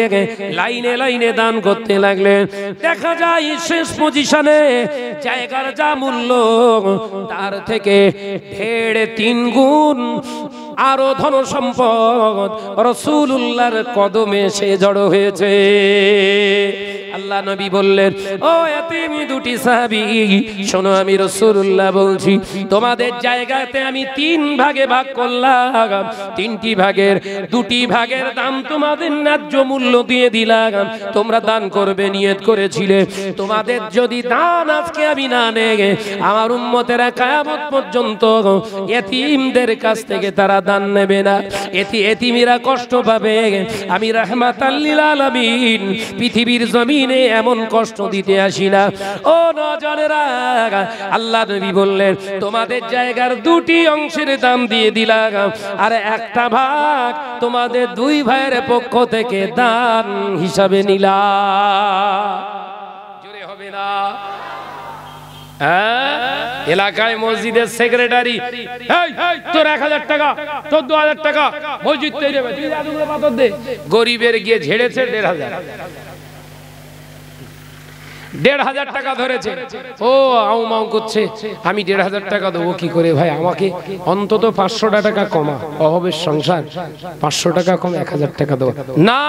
লাইনে লাইনে দান করতে লাগলেন দেখা যায় শেষ পজিশনে জায়গার যা মূল্য তার থেকে ঢেড় তিন গুণ আরো ধন সম্পদ রসুল্লাহর কদমে সে জড়ো হয়েছে আল্লাহ নবী বললেন ও এতিমি দুটি সাহাবি শোনো আমি রসুল্লাহ বলছি তোমাদের জায়গাতে আমি তিন ভাগে ভাগ করলাম তিনটি ভাগের দুটি ভাগের দাম তোমাদের ন্যায্য মূল্য দিয়ে দিলাম তোমরা দান করবে নিয়ত করেছিলে তোমাদের যদি দান আজকে আমি না নেগে আমার উম্মতেরা কায়ামত পর্যন্ত এতিমদের কাছ থেকে তারা দান নেবে না এতি এতিমিরা কষ্ট পাবে আমি রাহমাত আল্লিল আলমিন পৃথিবীর জমি দিনে এমন কষ্ট দিতে আসি না ও নজনেরা আল্লাহ নবী বললেন তোমাদের জায়গার দুটি অংশের দাম দিয়ে দিলাম আর একটা ভাগ তোমাদের দুই ভাইয়ের পক্ষ থেকে দান হিসাবে নিলা হবে না হ্যাঁ? এলাকায় মসজিদের সেক্রেটারি তোর এক হাজার টাকা তোর দু হাজার টাকা মসজিদ তৈরি হবে গরিবের গিয়ে ঝেড়েছে দেড় হাজার দেড় হাজার টাকা ধরেছে ও আউ মাউ করছে আমি দেড় হাজার টাকা দেবো কি করে ভাই আমাকে অন্তত পাঁচশো টাকা কমা অভাবের সংসার পাঁচশো টাকা কম এক হাজার টাকা দেবো না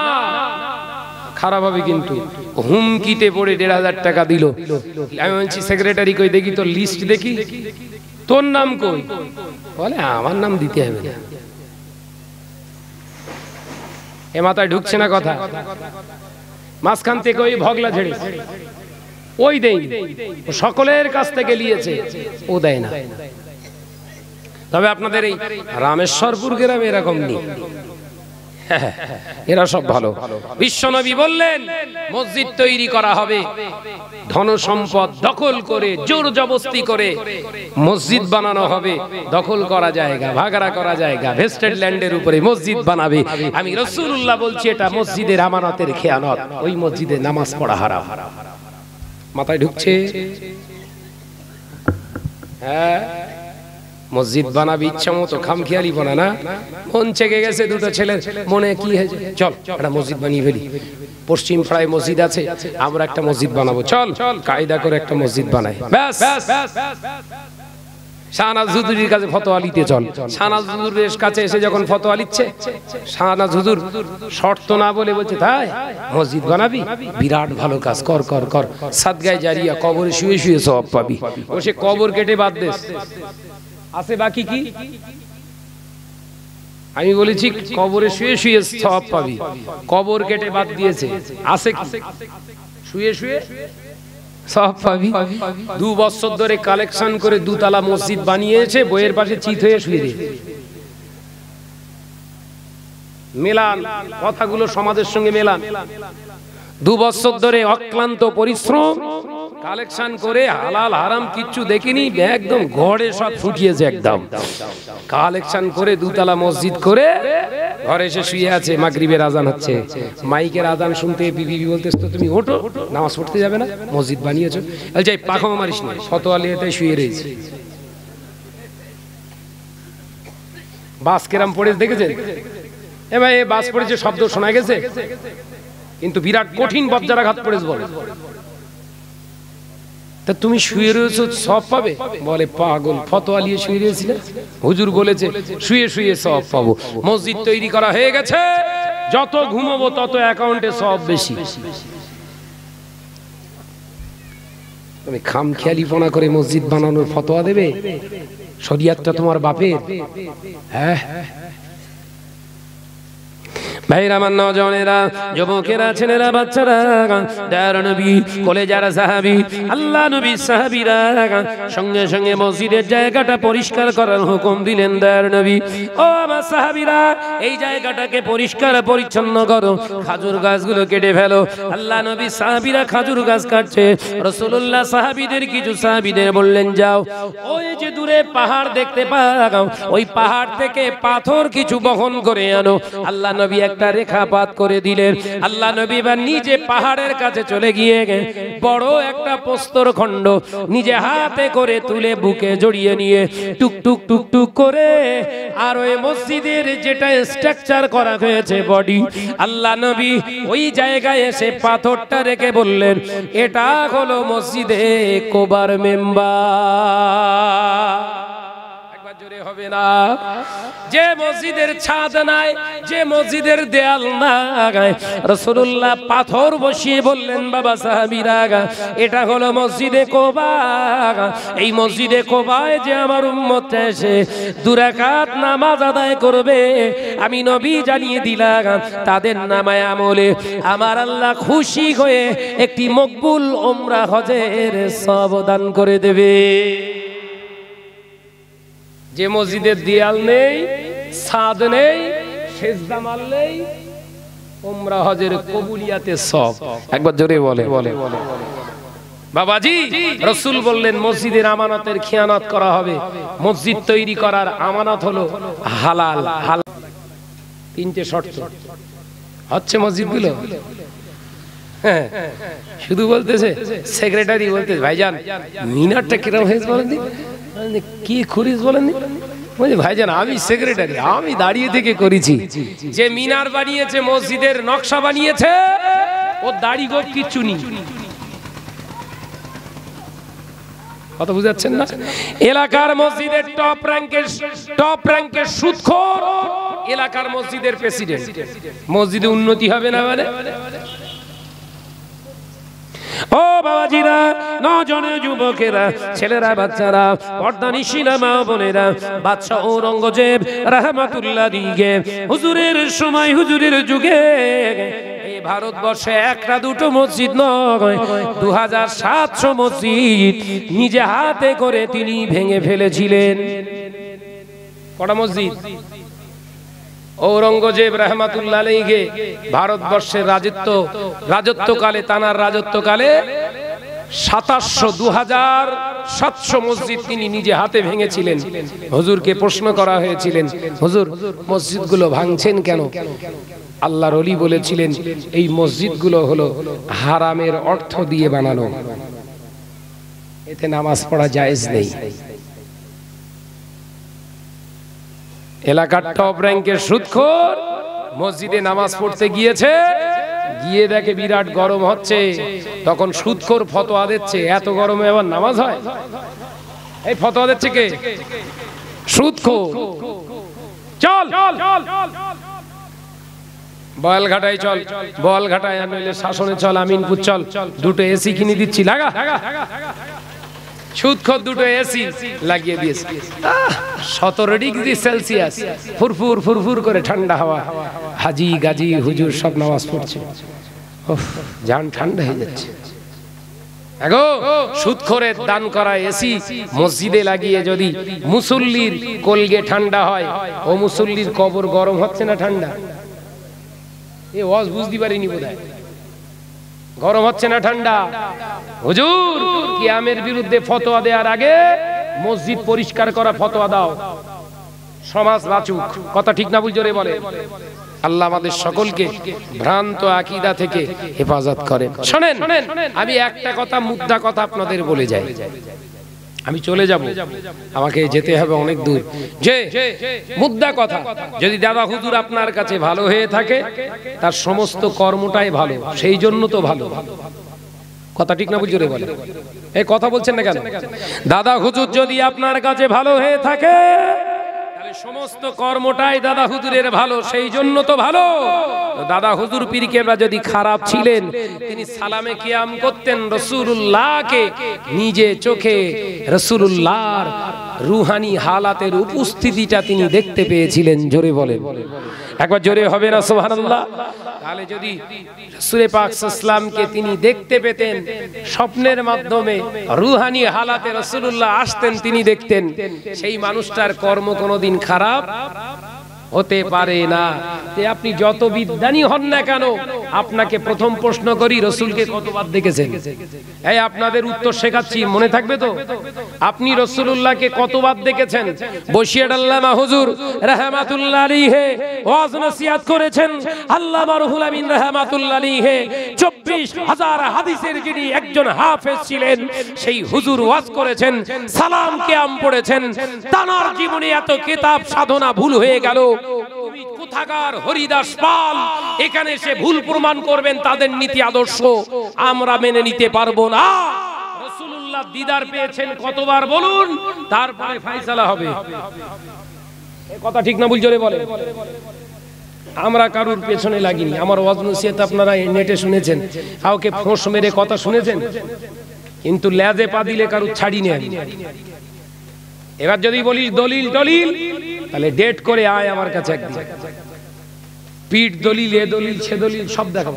খারাপ হবে কিন্তু হুমকিতে পড়ে দেড় হাজার টাকা দিল আমি বলছি সেক্রেটারি কই দেখি তোর লিস্ট দেখি তোর নাম কই বলে আমার নাম দিতে হবে না এ মাথায় ঢুকছে না কথা মাঝখান থেকে ওই ভগলা ঝেড়ে ওই দেই সকলের কাছ থেকে নিয়েছে ও দেয় না তবে আপনাদের এই রামেশ্বরপুর গ্রামে এরকম নেই [laughs] এরা সব ভালো বিশ্বনবী বললেন মসজিদ তৈরি করা হবে ধন সম্পদ দখল করে জোর জবস্তি করে মসজিদ বানানো হবে দখল করা জায়গা ভাগরা করা জায়গা ভেস্টেড ল্যান্ডের উপরে মসজিদ বানাবে আমি রসুল্লাহ বলছি এটা মসজিদের আমানতের খেয়ানত ওই মসজিদে নামাজ পড়া হারা হারা মাথায় ঢুকছে হ্যাঁ মসজিদ বানাবি ইচ্ছা মতো খামখেয়ালি বনা না মন চেকে গেছে দুটো ছেলের মনে কি হয়েছে চল একটা মসজিদ বানিয়ে ফেলি পশ্চিম প্রায় মসজিদ আছে আমরা একটা মসজিদ বানাবো চল চল কায়দা করে একটা মসজিদ বানাই ব্যাস শাহনাজ হুজুরির কাছে ফতোয়া নিতে চল শাহনাজ হুজুরের কাছে এসে যখন ফতোয়া নিচ্ছে শাহনাজ হুজুর শর্ত না বলে বলছে তাই মসজিদ বানাবি বিরাট ভালো কাজ কর কর কর সাদগায় জারিয়া কবরে শুয়ে শুয়ে সব পাবি ও সে কবর কেটে বাদ দে আছে বাকি কি আমি বলেছি কবরে শুয়ে শুয়ে সব পাবি কবর কেটে বাদ দিয়েছে আছে শুয়ে শুয়ে সব পাবি দু বছর ধরে কালেকশন করে দুতলা মসজিদ বানিয়েছে বইয়ের পাশে চিত হয়ে শুয়ে দিয়ে মেলান কথাগুলো সমাজের সঙ্গে মেলান দু বছর ধরে অক্লান্ত পরিশ্রম কালেকশন করে হালাল হারাম কিচ্ছু দেখিনি একদম ঘরে সব ফুটিয়েছে একদম কালেকশন করে দুতলা মসজিদ করে ঘরে এসে শুয়ে আছে মাগরিবের আজান হচ্ছে মাইকের আজান শুনতে বিবি বলতেছ তো তুমি ওঠো নামাজ পড়তে যাবে না মসজিদ বানিয়েছো যাই পাখা মারিস না ফতোয়ালিয়াতে শুয়ে রয়েছে বাস কেরাম পড়ে দেখেছেন এ ভাই বাস পড়েছে শব্দ শোনা গেছে কিন্তু বিরাট কঠিন বজ্রাঘাত পড়েছে বলে তা তুমি শুয়ে রয়েছো সব পাবে বলে পাগল ফতোয়া নিয়ে শুয়ে রয়েছিল হুজুর বলেছে শুয়ে শুয়ে সব পাবো মসজিদ তৈরি করা হয়ে গেছে যত ঘুমাবো তত অ্যাকাউন্টে সব বেশি তুমি খামখেয়ালিপনা করে মসজিদ বানানোর ফতোয়া দেবে শরিয়াতটা তোমার বাপের হ্যাঁ ভাইরা আমার যুবকেরা ছেলেরা বাচ্চারা যারা সাহাবি আল্লাহ সঙ্গে সঙ্গে মসজিদের জায়গাটা পরিষ্কার করার হুকুম এই জায়গাটাকে পরিষ্কার পরিচ্ছন্ন করো খাজুর গাছগুলো কেটে ফেলো আল্লাহ নবী সাহাবিরা খাজুর গাছ কাটছে রসুল্লাহ সাহাবিদের কিছু সাহাবিদের বললেন যাও ওই যে দূরে পাহাড় দেখতে পাও ওই পাহাড় থেকে পাথর কিছু বহন করে আনো আল্লাহ নবী এক একটা রেখাপাত করে দিলেন আল্লাহ নবী বা নিজে পাহাড়ের কাছে চলে গিয়ে বড় একটা প্রস্তর খণ্ড নিজে হাতে করে তুলে বুকে জড়িয়ে নিয়ে টুক টুক টুক টুক করে আর ওই মসজিদের যেটা স্ট্রাকচার করা হয়েছে বডি আল্লাহ নবী ওই জায়গায় এসে পাথরটা রেখে বললেন এটা হলো মসজিদে কোবার মেম্বার যে মসজিদের ছাদ নাই যে মসজিদের দেয়াল নাগায় রসুল্লাহ পাথর বসিয়ে বললেন বাবা সাহাবীরা এটা হলো মসজিদে কোবা এই মসজিদে কোবায় যে আমার উম্মত এসে দুরাকাত নামাজ আদায় করবে আমি নবী জানিয়ে দিলাম তাদের নামায় আমলে আমার আল্লাহ খুশি হয়ে একটি মকবুল ওমরা হজের সবদান করে দেবে যে মসজিদের দেয়াল নেই ছাদ নেই সেজদা মারলেই ওমরা হজের কবুলিয়াতে সব একবার জোরে বলে বলে বাবাজি রসুল বললেন মসজিদের আমানতের খেয়ানত করা হবে মসজিদ তৈরি করার আমানত হলো হালাল হালাল তিনটে শর্ত হচ্ছে মসজিদগুলো হ্যাঁ শুধু বলতেছে সেক্রেটারি বলতেছে ভাইজান মিনারটা কিরম হয়েছে বলেন কি খুরিস বলেন বলছি ভাইজান আমি সেক্রেটারি আমি দাঁড়িয়ে থেকে করেছি যে মিনার বানিয়েছে মসজিদের নকশা বানিয়েছে ও দাড়ি গোপ কিচ্ছু নেই কথা বুঝাচ্ছেন না এলাকার মসজিদের টপ র্যাঙ্কের টপ র্যাঙ্কের সুদখোর এলাকার মসজিদের প্রেসিডেন্ট মসজিদে উন্নতি হবে না মানে ও বাবাজিরা নজনে যুবকেরা ছেলেরা বাচ্চারা পর্দানিশিরা মা বোনেরা বাচ্চা ঔরঙ্গজেব রাহমাতুল্লাহ দিগে হুজুরের সময় হুজুরের যুগে ভারতবর্ষে একটা দুটো মসজিদ নয় দু হাজার সাতশো মসজিদ নিজে হাতে করে তিনি ভেঙে ফেলেছিলেন কটা মসজিদ ঔরঙ্গজেব রহমাতুল্লাহ আলাইহি ভারতবর্ষের রাজত্ব রাজত্বকালে তানার রাজত্বকালে সাতাশশো দু হাজার সাতশো মসজিদ তিনি নিজে হাতে ভেঙেছিলেন হজুরকে প্রশ্ন করা হয়েছিলেন হজুর মসজিদগুলো ভাঙছেন কেন আল্লাহর অলি বলেছিলেন এই মসজিদগুলো হলো হারামের অর্থ দিয়ে বানানো এতে নামাজ পড়া জায়েজ নেই এলাকার টপ র্যাঙ্কের সুদখোর মসজিদে নামাজ পড়তে গিয়েছে গিয়ে দেখে বিরাট গরম হচ্ছে তখন সুদখোর ফতোয়া দিচ্ছে এত গরমে আবার নামাজ হয় এই ফতোয়া দিচ্ছে কে সুদখোর চল বয়াল ঘাটায় চল বয়াল ঘাটায় আমি শাসনে চল আমিনপুর চল দুটো এসি কিনে দিচ্ছি লাগা সুৎখর দুটো এসি লাগিয়ে দিয়েছে সতেরো ডিগ্রি সেলসিয়াস ফুরফুর ফুরফুর করে ঠান্ডা হাওয়া হাজি গাজি হুজুর সব নামাজ পড়ছে যান ঠান্ডা হয়ে যাচ্ছে দান করা এসি মসজিদে লাগিয়ে যদি মুসল্লির কলগে ঠান্ডা হয় ও মুসল্লির কবর গরম হচ্ছে না ঠান্ডা এ ওয়াজ বুঝতে পারিনি বোধ গরম হচ্ছে না ঠান্ডা হুজুর কিয়ামের বিরুদ্ধে ফতোয়া দেওয়ার আগে মসজিদ পরিষ্কার করা ফতোয়া দাও সমাজ বাঁচুক কথা ঠিক না বুঝরে বলে আল্লাহ আমাদের সকলকে ভ্রান্ত আকিদা থেকে হেফাজত করেন শোনেন আমি একটা কথা মুদ্রা কথা আপনাদের বলে যাই আমি চলে যাব আমাকে যেতে হবে অনেক দূর যে মুদ্রা কথা যদি দাদা হুজুর আপনার কাছে ভালো হয়ে থাকে তার সমস্ত কর্মটাই ভালো সেই জন্য তো ভালো কথা ঠিক না বুঝে বলে এই কথা বলছেন না কেন দাদা হুজুর যদি আপনার কাছে ভালো হয়ে থাকে সমস্ত কর্মটাই দাদা হুজুরের ভালো সেই জন্য তো ভালো দাদা হুজুর পিরিকেরা যদি খারাপ ছিলেন তিনি সালামে কিয়াম করতেন রসুল্লাহকে নিজে চোখে রসুল্লাহ রুহানি হালাতের উপস্থিতিটা তিনি দেখতে পেয়েছিলেন জোরে বলে একবার জোরে হবে না সোহানাল্লাহ তাহলে যদি সুরে পাক ইসলামকে তিনি দেখতে পেতেন স্বপ্নের মাধ্যমে রুহানি হালাতে রসুল্লাহ আসতেন তিনি দেখতেন সেই মানুষটার কর্ম কোনোদিন খারাপ হতে পারে না আপনি যত বিদ্যানি হন না কেন আপনাকে প্রথম প্রশ্ন করি রসুলকে কতবার দেখেছেন এই আপনাদের উত্তর শেখাচ্ছি মনে থাকবে তো আপনি রসুল্লাহকে কতবার দেখেছেন রহমাতুল্লাহ করেছেন আল্লাহ রহমাতুল্লাহ হাজার হাদিসের যিনি একজন হাফেজ ছিলেন সেই হুজুর ওয়াজ করেছেন সালাম কেয়াম পড়েছেন তানার জীবনে এত কেতাব সাধনা ভুল হয়ে গেল কোথাকার হরিদাস পাল এখানে সে ভুল প্রমাণ করবেন তাদের নীতি আদর্শ আমরা মেনে নিতে পারবো না রসুল্লাহ দিদার পেয়েছেন কতবার বলুন তারপরে ফাইসালা হবে কথা ঠিক না ভুল বলে আমরা কারুর পেছনে লাগিনি আমার ওয়াজনসিয়াত আপনারা নেটে শুনেছেন কাউকে ফোঁস মেরে কথা শুনেছেন কিন্তু ল্যাজে পা দিলে কারুর ছাড়িনি এবার যদি বলিস দলিল টলিল তাহলে ডেট করে আয় আমার কাছে একদিন পিঠ দলিল এ দলিল সে দলিল সব দেখাব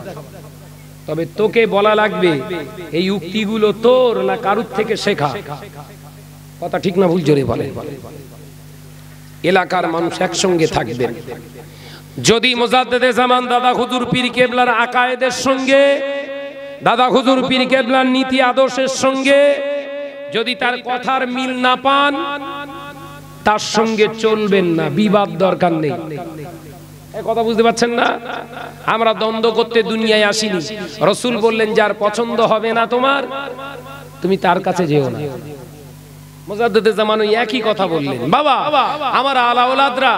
তবে তোকে বলা লাগবে এই উক্তিগুলো তোর না কারুর থেকে শেখা কথা ঠিক না ভুল জোরে বলে এলাকার মানুষ একসঙ্গে থাকবে যদি মোজাদ্দেদে জামান দাদা হুজুর পীর কেবলার আকায়েদের সঙ্গে দাদা হুজুর পীর কেবলার নীতি আদর্শের সঙ্গে যদি তার কথার মিল না পান তার সঙ্গে চলবেন না বিবাদ দরকার নেই কথা বুঝতে পারছেন না আমরা দ্বন্দ্ব করতে দুনিয়ায় আসিনি রসুল বললেন যার পছন্দ হবে না তোমার তুমি তার কাছে যেও না মোজাদ্দেদের একই কথা বললেন বাবা আমার আলাউলাদরা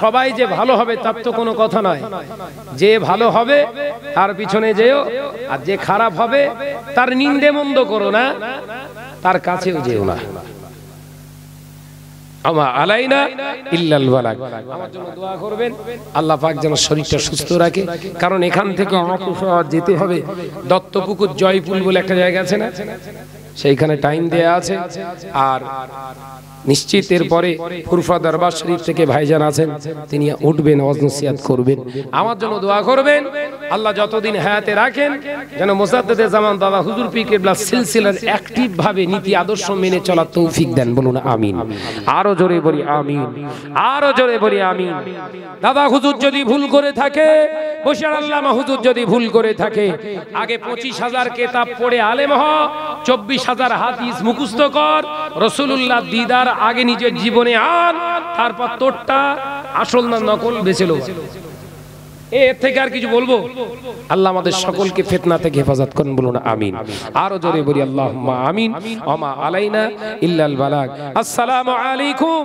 সবাই যে ভালো হবে তার তো কোনো কথা নয় যে ভালো হবে তার পিছনে যেও আর যে খারাপ হবে তার নিন্দে মন্দ করো না তার কাছেও যেও না আলাইনা ইল্লাল আল্লাহ যেন শরীরটা সুস্থ কারণ এখান থেকে যেতে হবে দত্তপুকুর জয়পুল বলে একটা জায়গা আছে না সেইখানে টাইম দেয়া আছে আর নিশ্চিত পরে ফুরফা দরবার শরীফ থেকে ভাইজান আছেন তিনি উঠবেন অজনসিয়াত করবেন আমার জন্য দোয়া করবেন আল্লাহ যতদিন হায়াতে রাখেন যেন মোসাদ্দে জামান দাদা হুজুর পিকেবলা সিলসিলার ভাবে নীতি আদর্শ মেনে চলার তৌফিক দেন বলুন আমিন আরো জোরে বলি আমিন আরো জোরে বলি আমিন দাদা হুজুর যদি ভুল করে থাকে বসিয়ার আল্লাহ হুজুর যদি ভুল করে থাকে আগে পঁচিশ হাজার কেতাব পড়ে আলেম হ চব্বিশ হাজার হাদিস মুখস্থ কর রসুল্লাহ দিদার আগে নিজের জীবনে আন তারপর তোরটা আসল না নকল বেছে লো এর থেকে আর কিছু বলবো আল্লাহ আমাদের সকলকে ফেতনা থেকে হেফাজত করেন বলুন আমিন আরো জোরে বলি আল্লাহ আমিন অমা আলাইনা ইল্লাল বালাক আসসালামু আলাইকুম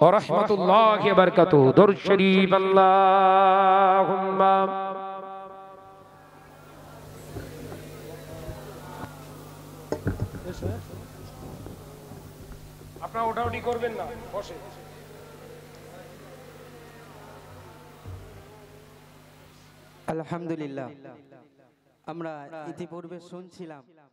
ওয়া রাহমাতুল্লাহি ওয়া বারাকাতুহু দরুদ শরীফ আল্লাহুম্মা আপনারা ওটাউটি করবেন না বসে আলহামদুলিল্লাহ আমরা ইতিপূর্বে শুনছিলাম